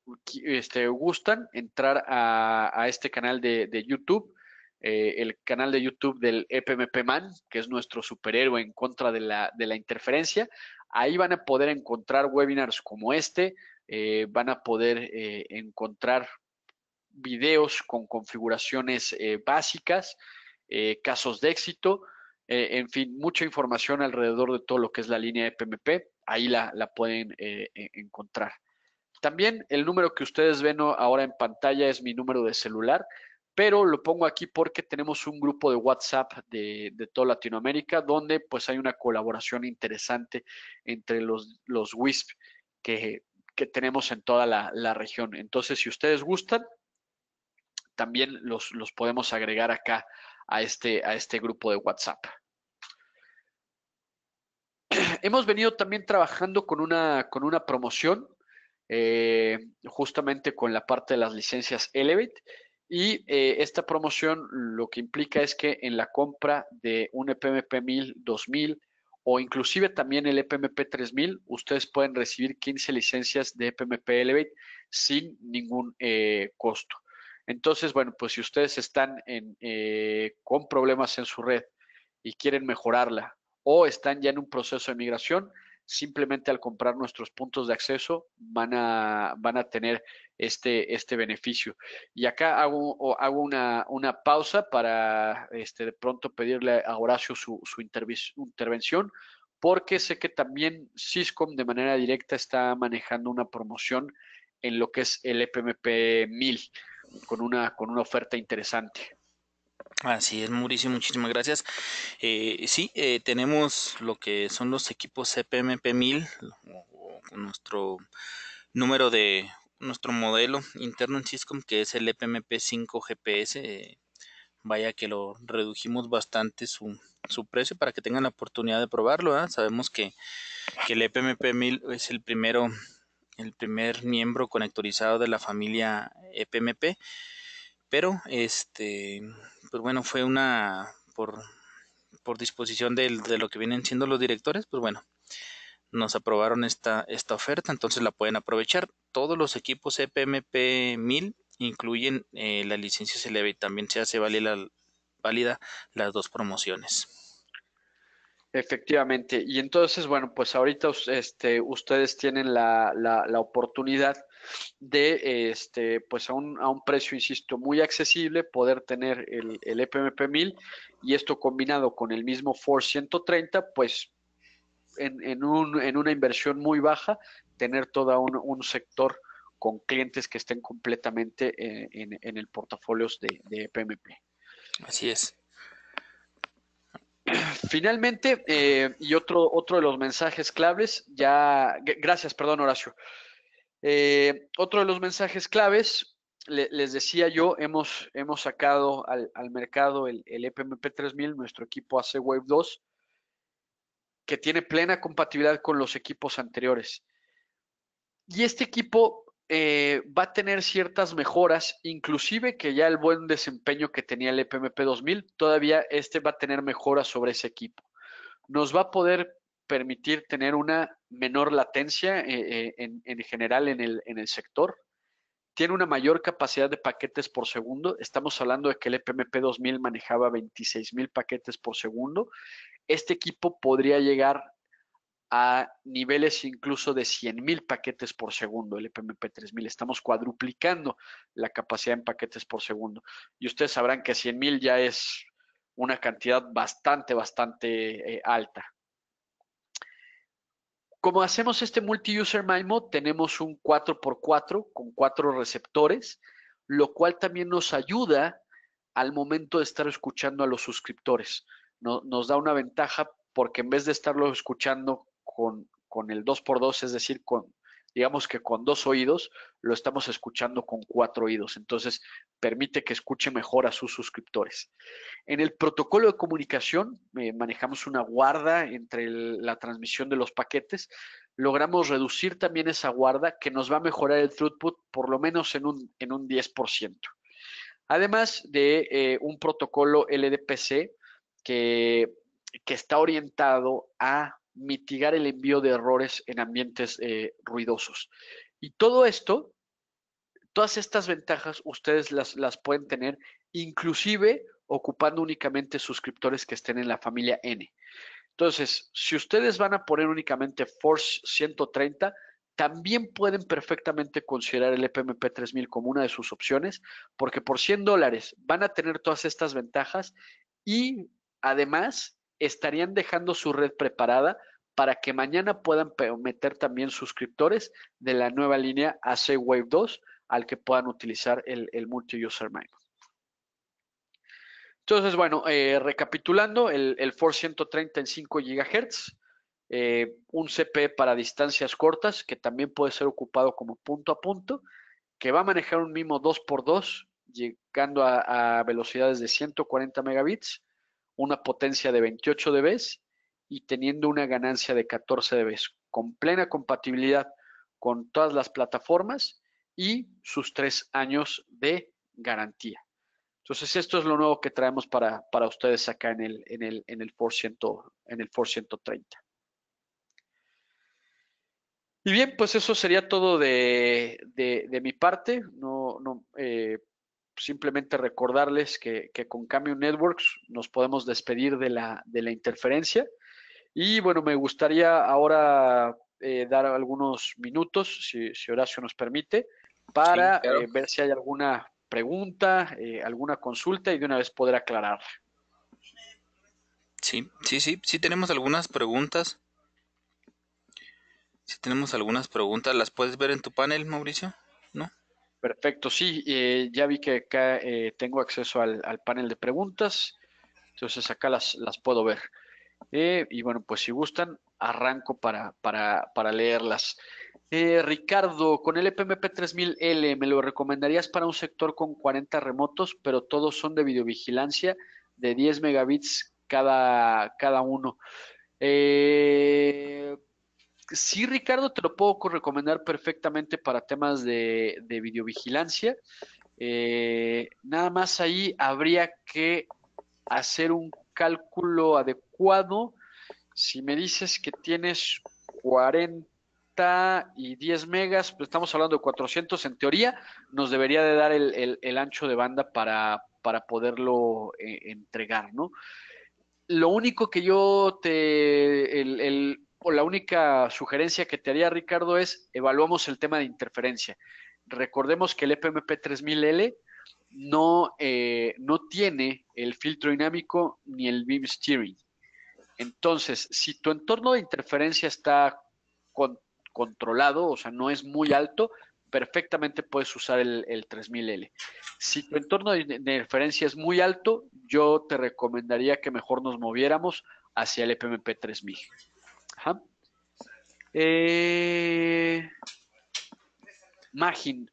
este, gustan, entrar a, este canal de, YouTube, eh, el canal de YouTube del EPMP Man, que es nuestro superhéroe en contra de la, interferencia. Ahí van a poder encontrar webinars como este, eh, van a poder eh, encontrar videos con configuraciones básicas, casos de éxito, en fin, mucha información alrededor de todo lo que es la línea EPMP ahí la, pueden eh, e, encontrar. También el número que ustedes ven ahora en pantalla es mi número de celular, pero lo pongo aquí porque tenemos un grupo de WhatsApp de, toda Latinoamérica donde pues hay una colaboración interesante entre los, WISP que, tenemos en toda la, región. Entonces, si ustedes gustan, también los, los podemos agregar acá a este, a este grupo de WhatsApp. Hemos venido también trabajando con una, con una promoción, eh, justamente con la parte de las licencias Elevate. Y eh, esta promoción lo que implica es que en la compra de un EPMP 1000, 2000 o inclusive también el EPMP 3000, ustedes pueden recibir 15 licencias de EPMP Elevate sin ningún eh, costo. Entonces, bueno, pues si ustedes están con problemas en su red y quieren mejorarla o están ya en un proceso de migración, simplemente al comprar nuestros puntos de acceso van a, van a tener este, este beneficio. Y acá hago, hago una, pausa para este, de pronto pedirle a Horacio su, su intervención, porque sé que también Syscom de manera directa está manejando una promoción en lo que es el EPMP 1000 con una, con una oferta interesante. Así es, Mauricio, muchísimas gracias. Eh, sí, eh, tenemos lo que son los equipos epmp 1000, con nuestro número de nuestro modelo interno en Syscom, que es el EPMP 5 GPS. vaya que lo redujimos bastante su, su, precio para que tengan la oportunidad de probarlo. Sabemos que, que el EPMP 1000 es el primero el primer miembro conectorizado de la familia EPMP pero, este, pues bueno, fue una, por, disposición de, lo que vienen siendo los directores, pues bueno, nos aprobaron esta, esta oferta, entonces la pueden aprovechar. Todos los equipos EPMP 1000 incluyen eh, la licencia se y también se hace válida, válida las dos promociones. Efectivamente. Y entonces, bueno, pues ahorita este, ustedes tienen la, la, la oportunidad de este, pues a un, a un precio, insisto, muy accesible, poder tener el, el EPMP 1000 y esto combinado con el mismo Ford 130, pues en, en, un, en una inversión muy baja, tener todo un, un sector con clientes que estén completamente eh, en, en, el portafolio de, de EPMP. Así es. Finalmente, eh, y otro, otro de los mensajes claves, ya, gracias, perdón Horacio, eh, otro de los mensajes claves, les decía yo, hemos, hemos sacado al, mercado el, EPMP e 3000, nuestro equipo AC Wave 2, que tiene plena compatibilidad con los equipos anteriores. Y este equipo eh, va a tener ciertas mejoras, inclusive que ya el buen desempeño que tenía el EPMP 2000, todavía este va a tener mejoras sobre ese equipo. Nos va a poder permitir tener una menor latencia eh, eh, en, general en el, sector. Tiene una mayor capacidad de paquetes por segundo. Estamos hablando de que el EPMP 2000 manejaba 26 mil paquetes por segundo. Este equipo podría llegar a niveles incluso de 100.000 paquetes por segundo, el EPMP 3000. Estamos cuadruplicando la capacidad en paquetes por segundo. Y ustedes sabrán que 100.000 ya es una cantidad bastante, bastante eh, alta. Como hacemos este multi-user MIMO, tenemos un 4x4 con cuatro receptores, lo cual también nos ayuda al momento de estar escuchando a los suscriptores. nos da una ventaja porque en vez de estarlo escuchando con, con el 2x2, es decir, con, digamos que con dos oídos, lo estamos escuchando con cuatro oídos. Entonces, permite que escuche mejor a sus suscriptores. En el protocolo de comunicación, eh, manejamos una guarda entre la transmisión de los paquetes. Logramos reducir también esa guarda que nos va a mejorar el throughput por lo menos en un, en un 10%. Además de eh, un protocolo LDPC que está orientado a mitigar el envío de errores en ambientes eh, ruidosos. Y todo esto, todas estas ventajas, ustedes las, las pueden tener inclusive ocupando únicamente suscriptores que estén en la familia N. Entonces, si ustedes van a poner únicamente Force 130, también pueden perfectamente considerar el EPMP 3000 como una de sus opciones, porque por 100 dólares van a tener todas estas ventajas y además estarían dejando su red preparada para que mañana puedan meter también suscriptores de la nueva línea AC Wave 2 al que puedan utilizar el, el multi-user Entonces, bueno, eh, recapitulando, el, el 130 en 5 GHz, eh, un CP para distancias cortas que también puede ser ocupado como punto a punto, que va a manejar un MIMO 2x2 llegando a, a velocidades de 140 megabits una potencia de 28 dB y teniendo una ganancia de 14 dB, con plena compatibilidad con todas las plataformas y sus tres años de garantía. Entonces, esto es lo nuevo que traemos para, ustedes acá en el, en el, en el, Ford en el Y bien, pues eso sería todo de, de mi parte. No, no eh, simplemente recordarles que, con Cambio Networks nos podemos despedir de la, de la interferencia. Y bueno, me gustaría ahora eh, dar algunos minutos, si, Horacio nos permite, para eh, ver si hay alguna pregunta, eh, alguna consulta y de una vez poder aclarar. Sí, sí, sí, sí tenemos algunas preguntas. si tenemos algunas preguntas, ¿las puedes ver en tu panel, Mauricio? ¿No? Perfecto, sí, eh, ya vi que acá eh, tengo acceso al, panel de preguntas, entonces acá las, las puedo ver. Eh, y bueno, pues si gustan, arranco para, para, leerlas. Ricardo, con el EPMP 3000L, ¿me lo recomendarías para un sector con 40 remotos, pero todos son de videovigilancia de 10 megabits cada, cada uno? Eh, sí, Ricardo, te lo puedo recomendar perfectamente para temas de, videovigilancia. Eh, nada más ahí habría que hacer un cálculo adecuado. Si me dices que tienes 40 y 10 megas, pues estamos hablando de 400 en teoría, nos debería de dar el, ancho de banda para, para poderlo eh, entregar, ¿no? Lo único que yo te, el, la única sugerencia que te haría, Ricardo, es evaluamos el tema de interferencia. Recordemos que el EPMP 3000L no, eh, no tiene el filtro dinámico ni el beam steering. Entonces, si tu entorno de interferencia está controlado, o sea, no es muy alto, perfectamente puedes usar el, 3000L. Si tu entorno de, interferencia es muy alto, yo te recomendaría que mejor nos moviéramos hacia el EPMP 3000. Eh, Magin.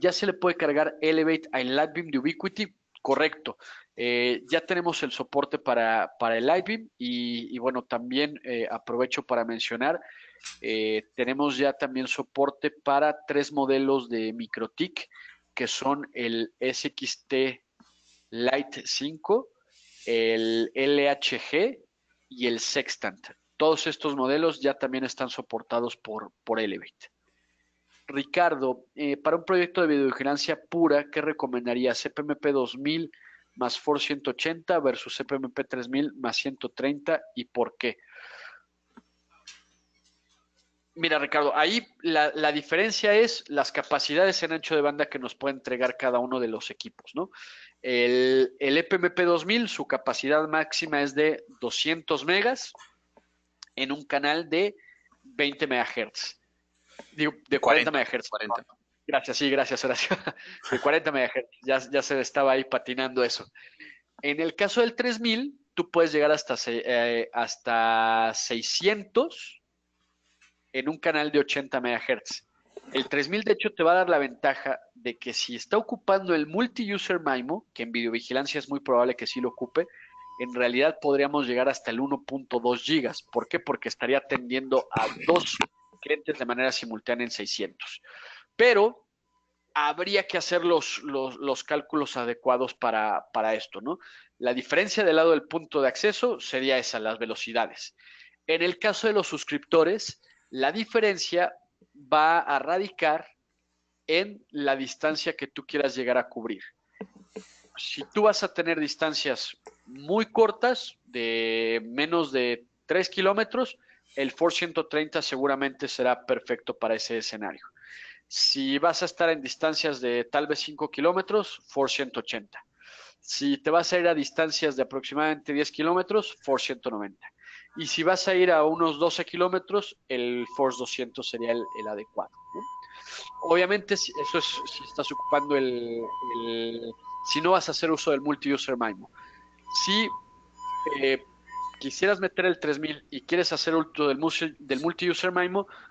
Ya se le puede cargar Elevate A Lightbeam de Ubiquity. Correcto. Eh, ya tenemos el soporte para, el Lightbeam y, y bueno, también eh, aprovecho para mencionar, tenemos ya también soporte para tres modelos de Microtic que son el SXT Lite 5, el LHG y el Sextant. Todos estos modelos ya también están soportados por, por Elevate. Ricardo, eh, para un proyecto de videovigilancia pura, ¿qué recomendaría? CPMP 2000 más FOR 180 versus CPMP 3000 más 130 y por qué. Mira, Ricardo, ahí la, diferencia es las capacidades en ancho de banda que nos puede entregar cada uno de los equipos, ¿no? El, el EPMP 2000, su capacidad máxima es de 200 megas en un canal de 20 MHz. Digo, de 40, MHz. Gracias, sí, gracias, Horacio. De 40 MHz. Ya, se estaba ahí patinando eso. En el caso del 3000, tú puedes llegar hasta, eh, hasta 600 en un canal de 80 MHz. El 3000, de hecho, te va a dar la ventaja de que si está ocupando el multi-user MIMO, que en videovigilancia es muy probable que sí lo ocupe, en realidad podríamos llegar hasta el 1.2 gigas. ¿Por qué? Porque estaría atendiendo a dos clientes de manera simultánea en 600. Pero habría que hacer los, cálculos adecuados para, para, esto, ¿no? La diferencia del lado del punto de acceso sería esa, las velocidades. En el caso de los suscriptores, la diferencia va a radicar en la distancia que tú quieras llegar a cubrir. Si tú vas a tener distancias muy cortas, de menos de 3 kilómetros, el Force 130 seguramente será perfecto para ese escenario. Si vas a estar en distancias de tal vez 5 kilómetros, Ford 180. Si te vas a ir a distancias de aproximadamente 10 kilómetros, Ford 190. Y si vas a ir a unos 12 kilómetros, el Force 200 sería el, adecuado. Obviamente, eso es si estás ocupando el, Si no vas a hacer uso del multi-user MIMO. Si eh, quisieras meter el 3000 y quieres hacer otro del, del multi-user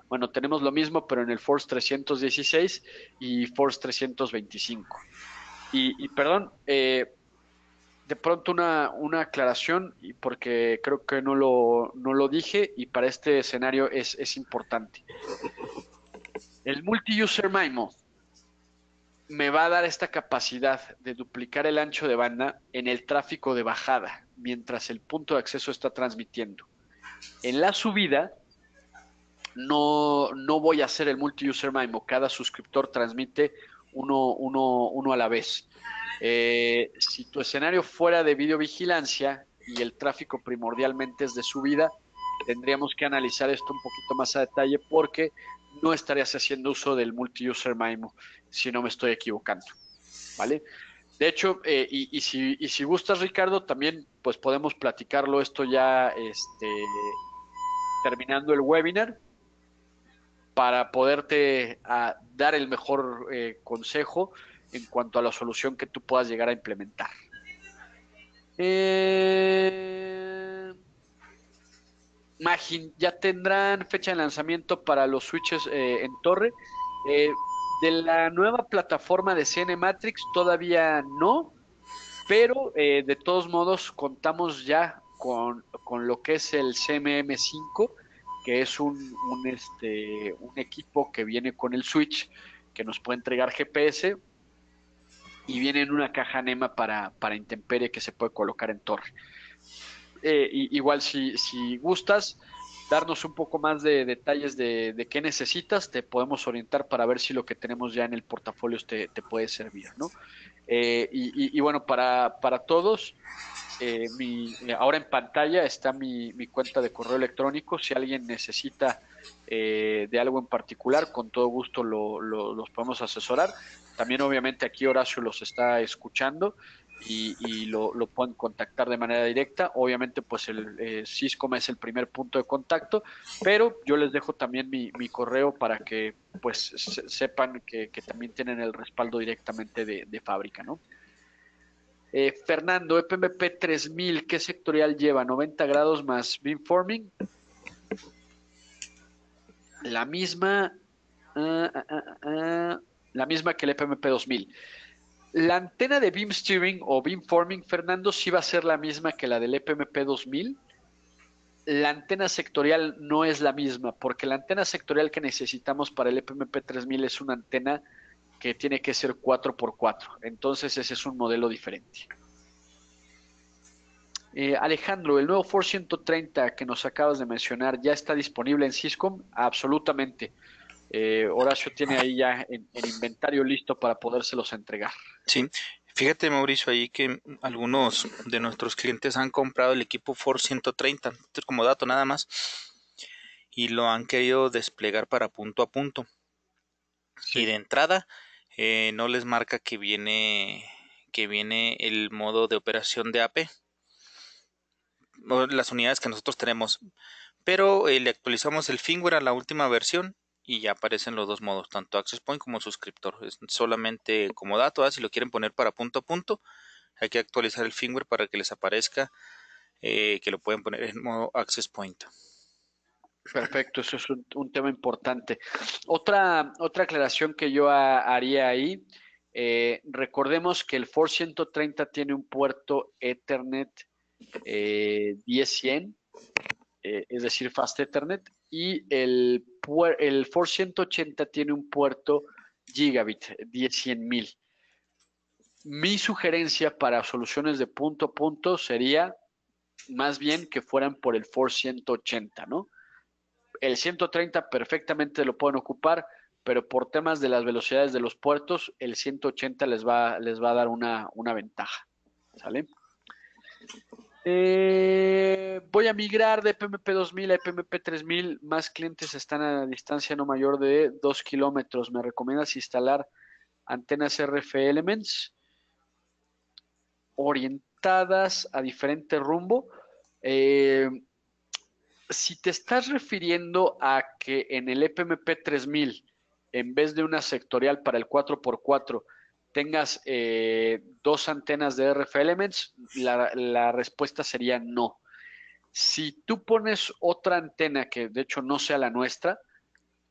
bueno, tenemos lo mismo, pero en el Force 316 y Force 325. Y, perdón, eh, de pronto una, una, aclaración, porque creo que no lo, no lo dije y para este escenario es, es importante. El multi-user MIMO me va a dar esta capacidad de duplicar el ancho de banda en el tráfico de bajada, mientras el punto de acceso está transmitiendo. En la subida, no, voy a hacer el multi-user MIMO, cada suscriptor transmite uno, a la vez. Eh, si tu escenario fuera de videovigilancia y el tráfico primordialmente es de subida, tendríamos que analizar esto un poquito más a detalle porque no estarías haciendo uso del multi-user MIMO, si no me estoy equivocando. ¿Vale? De hecho, eh, y, si, y si gustas, Ricardo, también pues podemos platicarlo esto ya este, terminando el webinar para poderte a, ah, dar el mejor eh, consejo en cuanto a la solución que tú puedas llegar a implementar. Eh... Magin, ya tendrán fecha de lanzamiento para los switches eh, en torre. Eh, de la nueva plataforma de CN Matrix todavía no, pero eh, de todos modos contamos ya con, lo que es el CMM5, que es un, este, un equipo que viene con el Switch, que nos puede entregar GPS y viene en una caja NEMA para, para intemperie que se puede colocar en torre. Eh, igual si, si gustas darnos un poco más de detalles de, de, qué necesitas, te podemos orientar para ver si lo que tenemos ya en el portafolio te, puede servir, ¿no? Eh, y, bueno, para, todos, eh, ahora en pantalla está mi, cuenta de correo electrónico. Si alguien necesita de algo en particular, con todo gusto los podemos asesorar. También obviamente aquí Horacio los está escuchando y, lo, pueden contactar de manera directa. Obviamente, pues el eh, Cisco es el primer punto de contacto, pero yo les dejo también mi, correo para que pues sepan que, también tienen el respaldo directamente de, fábrica, ¿no? Eh, Fernando, EPMP 3000, ¿qué sectorial lleva? ¿90 grados más beamforming? La misma, ah, ah, ah, la misma que el EPMP 2000. La antena de beam steering o Beam Forming, Fernando, sí va a ser la misma que la del EPMP 2000. La antena sectorial no es la misma, porque la antena sectorial que necesitamos para el EPMP 3000 es una antena que tiene que ser 4x4. Entonces ese es un modelo diferente. Eh, Alejandro, el nuevo Ford 130 que nos acabas de mencionar ya está disponible en Cisco, absolutamente. Eh, Horacio tiene ahí ya el inventario listo para podérselos entregar. Sí, fíjate Mauricio ahí que algunos de nuestros clientes han comprado el equipo Ford 130, como dato nada más, y lo han querido desplegar para punto a punto. Y de entrada eh, no les marca que viene que viene el modo de operación de AP, las unidades que nosotros tenemos, pero eh, le actualizamos el firmware a la última versión y ya aparecen los dos modos, tanto Access Point como suscriptor. Es solamente como dato, ¿ah? si lo quieren poner para punto a punto, hay que actualizar el firmware para que les aparezca eh, que lo pueden poner en modo Access Point. Perfecto, eso es un, tema importante. Otra, otra aclaración que yo haría ahí, eh, recordemos que el 130 tiene un puerto Ethernet 10.100 eh, eh, es decir, Fast Ethernet, y el, el 180 tiene un puerto gigabit, mil Mi sugerencia para soluciones de punto a punto sería más bien que fueran por el 480 180, ¿no? El 130 perfectamente lo pueden ocupar, pero por temas de las velocidades de los puertos, el 180 les va, les va a dar una, una ventaja, ¿sale? Eh, voy a migrar de PMP 2000 a PMP 3000. Más clientes están a distancia no mayor de 2 kilómetros. ¿Me recomiendas instalar antenas RF Elements orientadas a diferente rumbo? Eh, si te estás refiriendo a que en el EPMP 3000, en vez de una sectorial para el 4x4, tengas eh, dos antenas de RF Elements, la, respuesta sería no. Si tú pones otra antena que de hecho no sea la nuestra,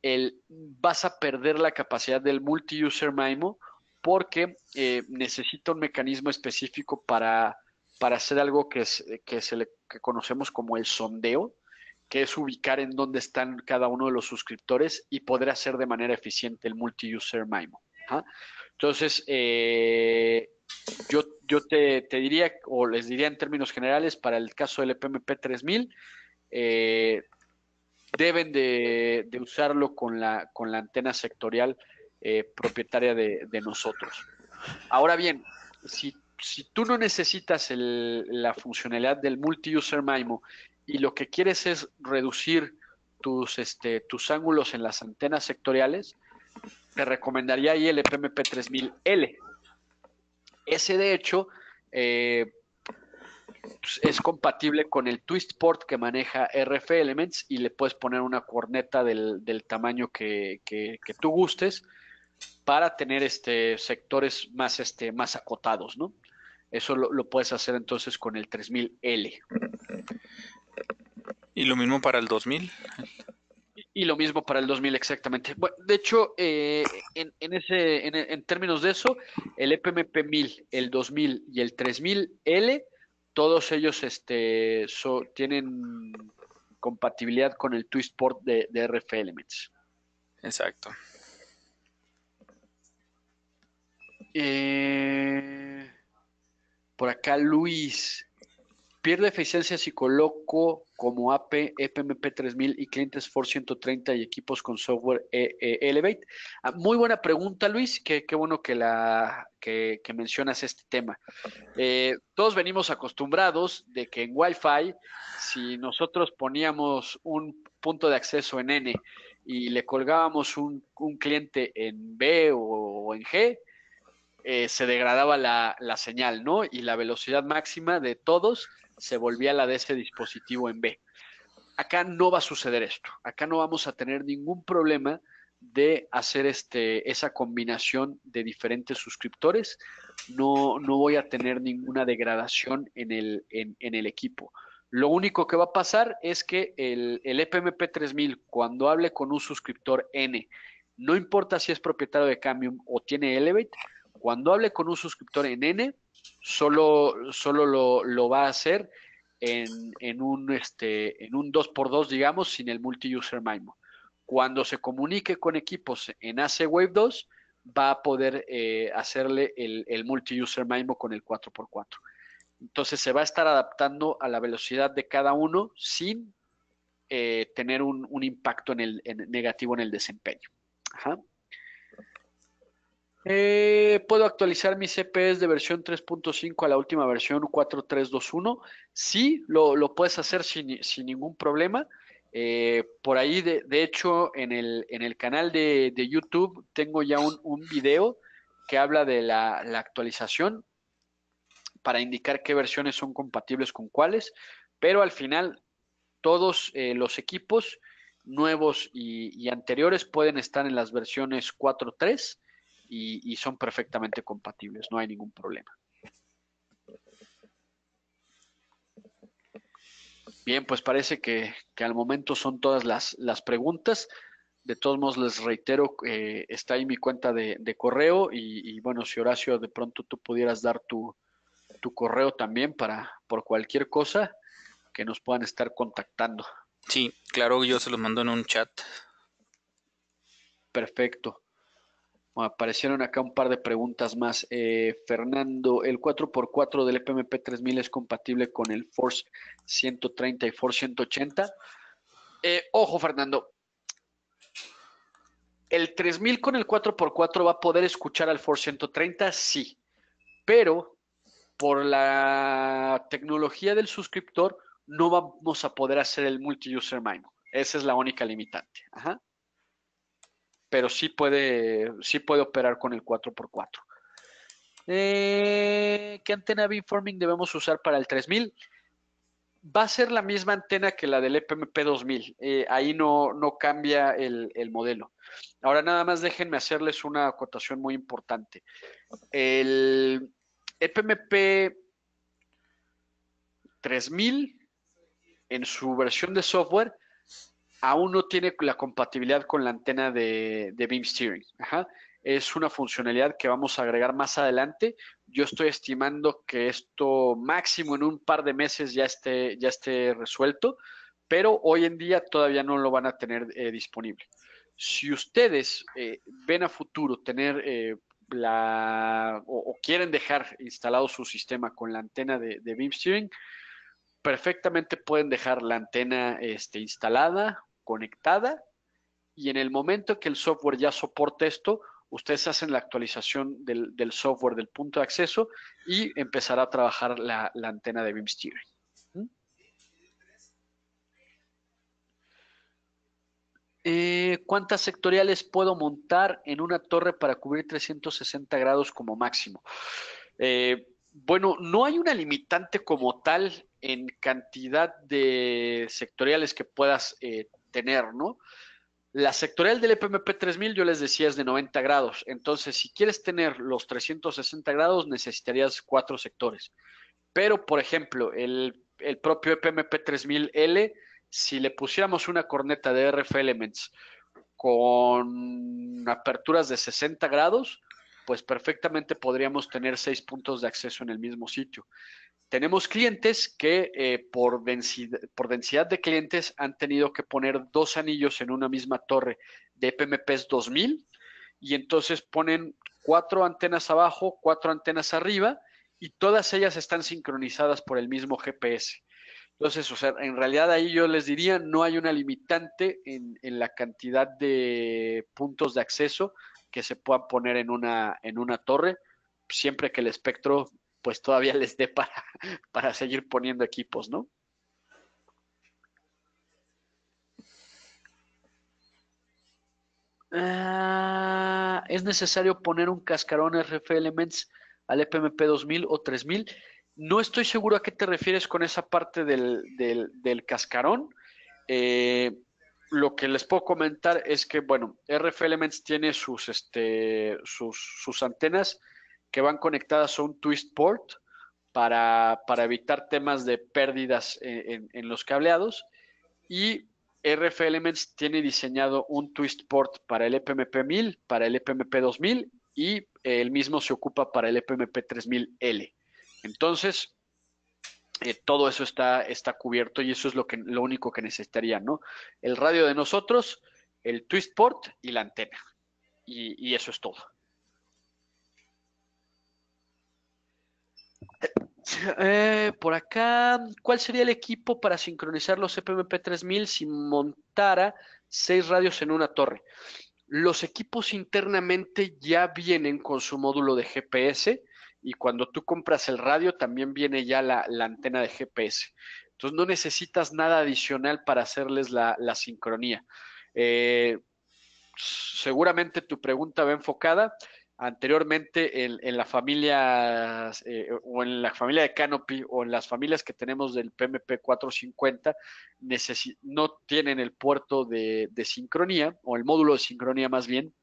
el, vas a perder la capacidad del multiuser user MIMO porque eh, necesita un mecanismo específico para, para hacer algo que, que, se le, conocemos como el sondeo, que es ubicar en dónde están cada uno de los suscriptores y poder hacer de manera eficiente el multi-user MIMO. Entonces, eh, yo, yo te, diría, o les diría en términos generales, para el caso del pmp 3000, eh, deben de, usarlo con la, con la antena sectorial eh, propietaria de, nosotros. Ahora bien, si, si tú no necesitas la funcionalidad del multi-user MIMO y lo que quieres es reducir tus, este, tus ángulos en las antenas sectoriales, te recomendaría ahí el FMP 3000L. Ese, de hecho, eh, es compatible con el twist port que maneja RF Elements y le puedes poner una corneta del, tamaño que, tú gustes para tener este, sectores más, este, más acotados, ¿no? Eso lo, lo, puedes hacer entonces con el 3000L. Y lo mismo para el 2000. Y lo mismo para el 2000 exactamente. Bueno, de hecho, eh, en, en, términos de eso, el EPMP 1000, el 2000 y el 3000L, todos ellos este, tienen compatibilidad con el Twist Port de, RF Elements. Exacto. Eh, por acá Luis Pierde eficiencia si coloco como AP, FMP 3000 y clientes Ford 130 y equipos con software e e Elevate. Ah, muy buena pregunta, Luis. Qué, bueno que, la, que, mencionas este tema. Eh, todos venimos acostumbrados de que en Wi-Fi, si nosotros poníamos un punto de acceso en N y le colgábamos un, cliente en B o, en G, eh, se degradaba la, la, señal, ¿no? Y la velocidad máxima de todos se volvía la de ese dispositivo en B. Acá no va a suceder esto. Acá no vamos a tener ningún problema de hacer este, esa combinación de diferentes suscriptores. No, no voy a tener ninguna degradación en el, en, el equipo. Lo único que va a pasar es que el, el, EPMP 3000, cuando hable con un suscriptor N, no importa si es propietario de Cambium o tiene Elevate, cuando hable con un suscriptor en N, solo, solo lo, va a hacer en, un, en un 2x2, este, digamos, sin el multi-user MIMO. Cuando se comunique con equipos en AC Wave 2, va a poder eh, hacerle el, el multi-user MIMO con el 4x4. Entonces se va a estar adaptando a la velocidad de cada uno sin eh, tener un, impacto en el, negativo en el desempeño. Ajá. Eh, ¿Puedo actualizar mis CPS e de versión 3.5 a la última versión 4.3.2.1? Sí, lo, puedes hacer sin, ningún problema. Eh, por ahí, de, hecho, en el, en el canal de, YouTube tengo ya un, un, video que habla de la, actualización para indicar qué versiones son compatibles con cuáles, pero al final todos eh, los equipos nuevos y, y, anteriores pueden estar en las versiones 4.3 y, son perfectamente compatibles, no hay ningún problema. Bien, pues parece que, al momento son todas las, las, preguntas. De todos modos, les reitero, que eh, está ahí mi cuenta de, correo y, y, bueno, si Horacio, de pronto tú pudieras dar tu, tu, correo también para por cualquier cosa que nos puedan estar contactando. Sí, claro, yo se los mando en un chat. Perfecto aparecieron acá un par de preguntas más. Eh, Fernando, ¿el 4x4 del EPMP 3000 es compatible con el Force 130 y Force 180? Eh, ojo, Fernando. ¿El 3000 con el 4x4 va a poder escuchar al Force 130? Sí, pero por la tecnología del suscriptor no vamos a poder hacer el multi-user MIMO. Esa es la única limitante. Ajá pero sí puede, sí puede operar con el 4x4. Eh, ¿Qué antena beamforming debemos usar para el 3000? Va a ser la misma antena que la del EPMP 2000. Eh, ahí no, cambia el, el, modelo. Ahora nada más déjenme hacerles una acotación muy importante. El EPMP 3000 en su versión de software aún no tiene la compatibilidad con la antena de, de beam steering. Ajá. Es una funcionalidad que vamos a agregar más adelante. Yo estoy estimando que esto máximo en un par de meses ya esté, ya esté resuelto, pero hoy en día todavía no lo van a tener eh, disponible. Si ustedes eh, ven a futuro tener eh, la o, quieren dejar instalado su sistema con la antena de, de beam steering, perfectamente pueden dejar la antena este, instalada, conectada, y en el momento que el software ya soporte esto, ustedes hacen la actualización del, software del punto de acceso y empezará a trabajar la, antena de beam steering. Eh, ¿Cuántas sectoriales puedo montar en una torre para cubrir 360 grados como máximo? Eh, bueno, no hay una limitante como tal en cantidad de sectoriales que puedas eh, tener, ¿no? La sectorial del EPMP 3000, yo les decía, es de 90 grados. Entonces, si quieres tener los 360 grados, necesitarías cuatro sectores. Pero, por ejemplo, el, el propio EPMP 3000L, si le pusiéramos una corneta de RF Elements con aperturas de 60 grados, pues perfectamente podríamos tener seis puntos de acceso en el mismo sitio. Tenemos clientes que eh, por, densidad, de clientes han tenido que poner dos anillos en una misma torre de PMPs 2000 y entonces ponen cuatro antenas abajo, cuatro antenas arriba y todas ellas están sincronizadas por el mismo GPS. Entonces, o sea, en realidad ahí yo les diría, no hay una limitante en, la cantidad de puntos de acceso que se puedan poner en una, en una torre, siempre que el espectro pues todavía les dé para, para seguir poniendo equipos, ¿no? Ah, ¿Es necesario poner un cascarón RF Elements al EPMP 2000 o 3000? No estoy seguro a qué te refieres con esa parte del, del, cascarón. Eh, lo que les puedo comentar es que, bueno, RF Elements tiene sus, este, sus, sus antenas que van conectadas a un twist port para, evitar temas de pérdidas en, los cableados. Y RF Elements tiene diseñado un twist port para el EPMP 1000, para el EPMP 2000 y el mismo se ocupa para el EPMP 3000L. Entonces, eh, todo eso está, está cubierto y eso es lo, que, lo único que necesitaría, ¿no? El radio de nosotros, el twist port y la antena. y eso es todo. Eh, por acá, ¿cuál sería el equipo para sincronizar los CPMP 3000 si montara seis radios en una torre? Los equipos internamente ya vienen con su módulo de GPS y cuando tú compras el radio también viene ya la, antena de GPS. Entonces no necesitas nada adicional para hacerles la, sincronía. Eh, seguramente tu pregunta va enfocada anteriormente en, la familia eh, o en la familia de Canopy o en las familias que tenemos del PMP 450 no tienen el puerto de, sincronía o el módulo de sincronía más bien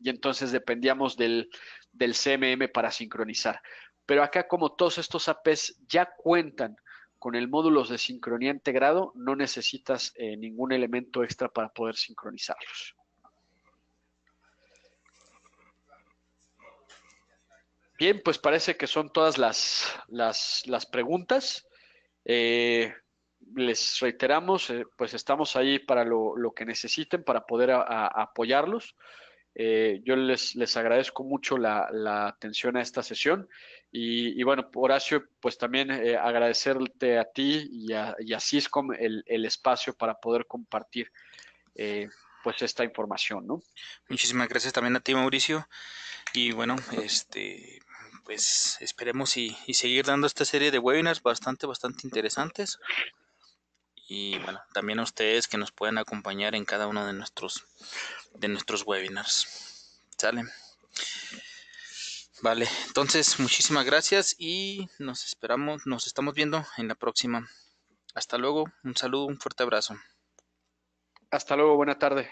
y entonces dependíamos del, CMM para sincronizar. Pero acá como todos estos APs ya cuentan con el módulo de sincronía integrado, no necesitas eh, ningún elemento extra para poder sincronizarlos. Bien, pues parece que son todas las, las, las preguntas. Eh, les reiteramos, eh, pues estamos ahí para lo, que necesiten, para poder apoyarlos. Eh, yo les, agradezco mucho la, atención a esta sesión. Y, bueno, Horacio, pues también agradecerte a ti y a, y Ciscom el, espacio para poder compartir pues esta información, Muchísimas gracias también a ti, Mauricio. Y bueno, este pues esperemos y, seguir dando esta serie de webinars bastante, bastante interesantes. Y bueno, también a ustedes que nos puedan acompañar en cada uno de nuestros, de nuestros webinars. ¿Sale? Vale, entonces muchísimas gracias y nos esperamos, nos estamos viendo en la próxima. Hasta luego, un saludo, un fuerte abrazo. Hasta luego, buena tarde.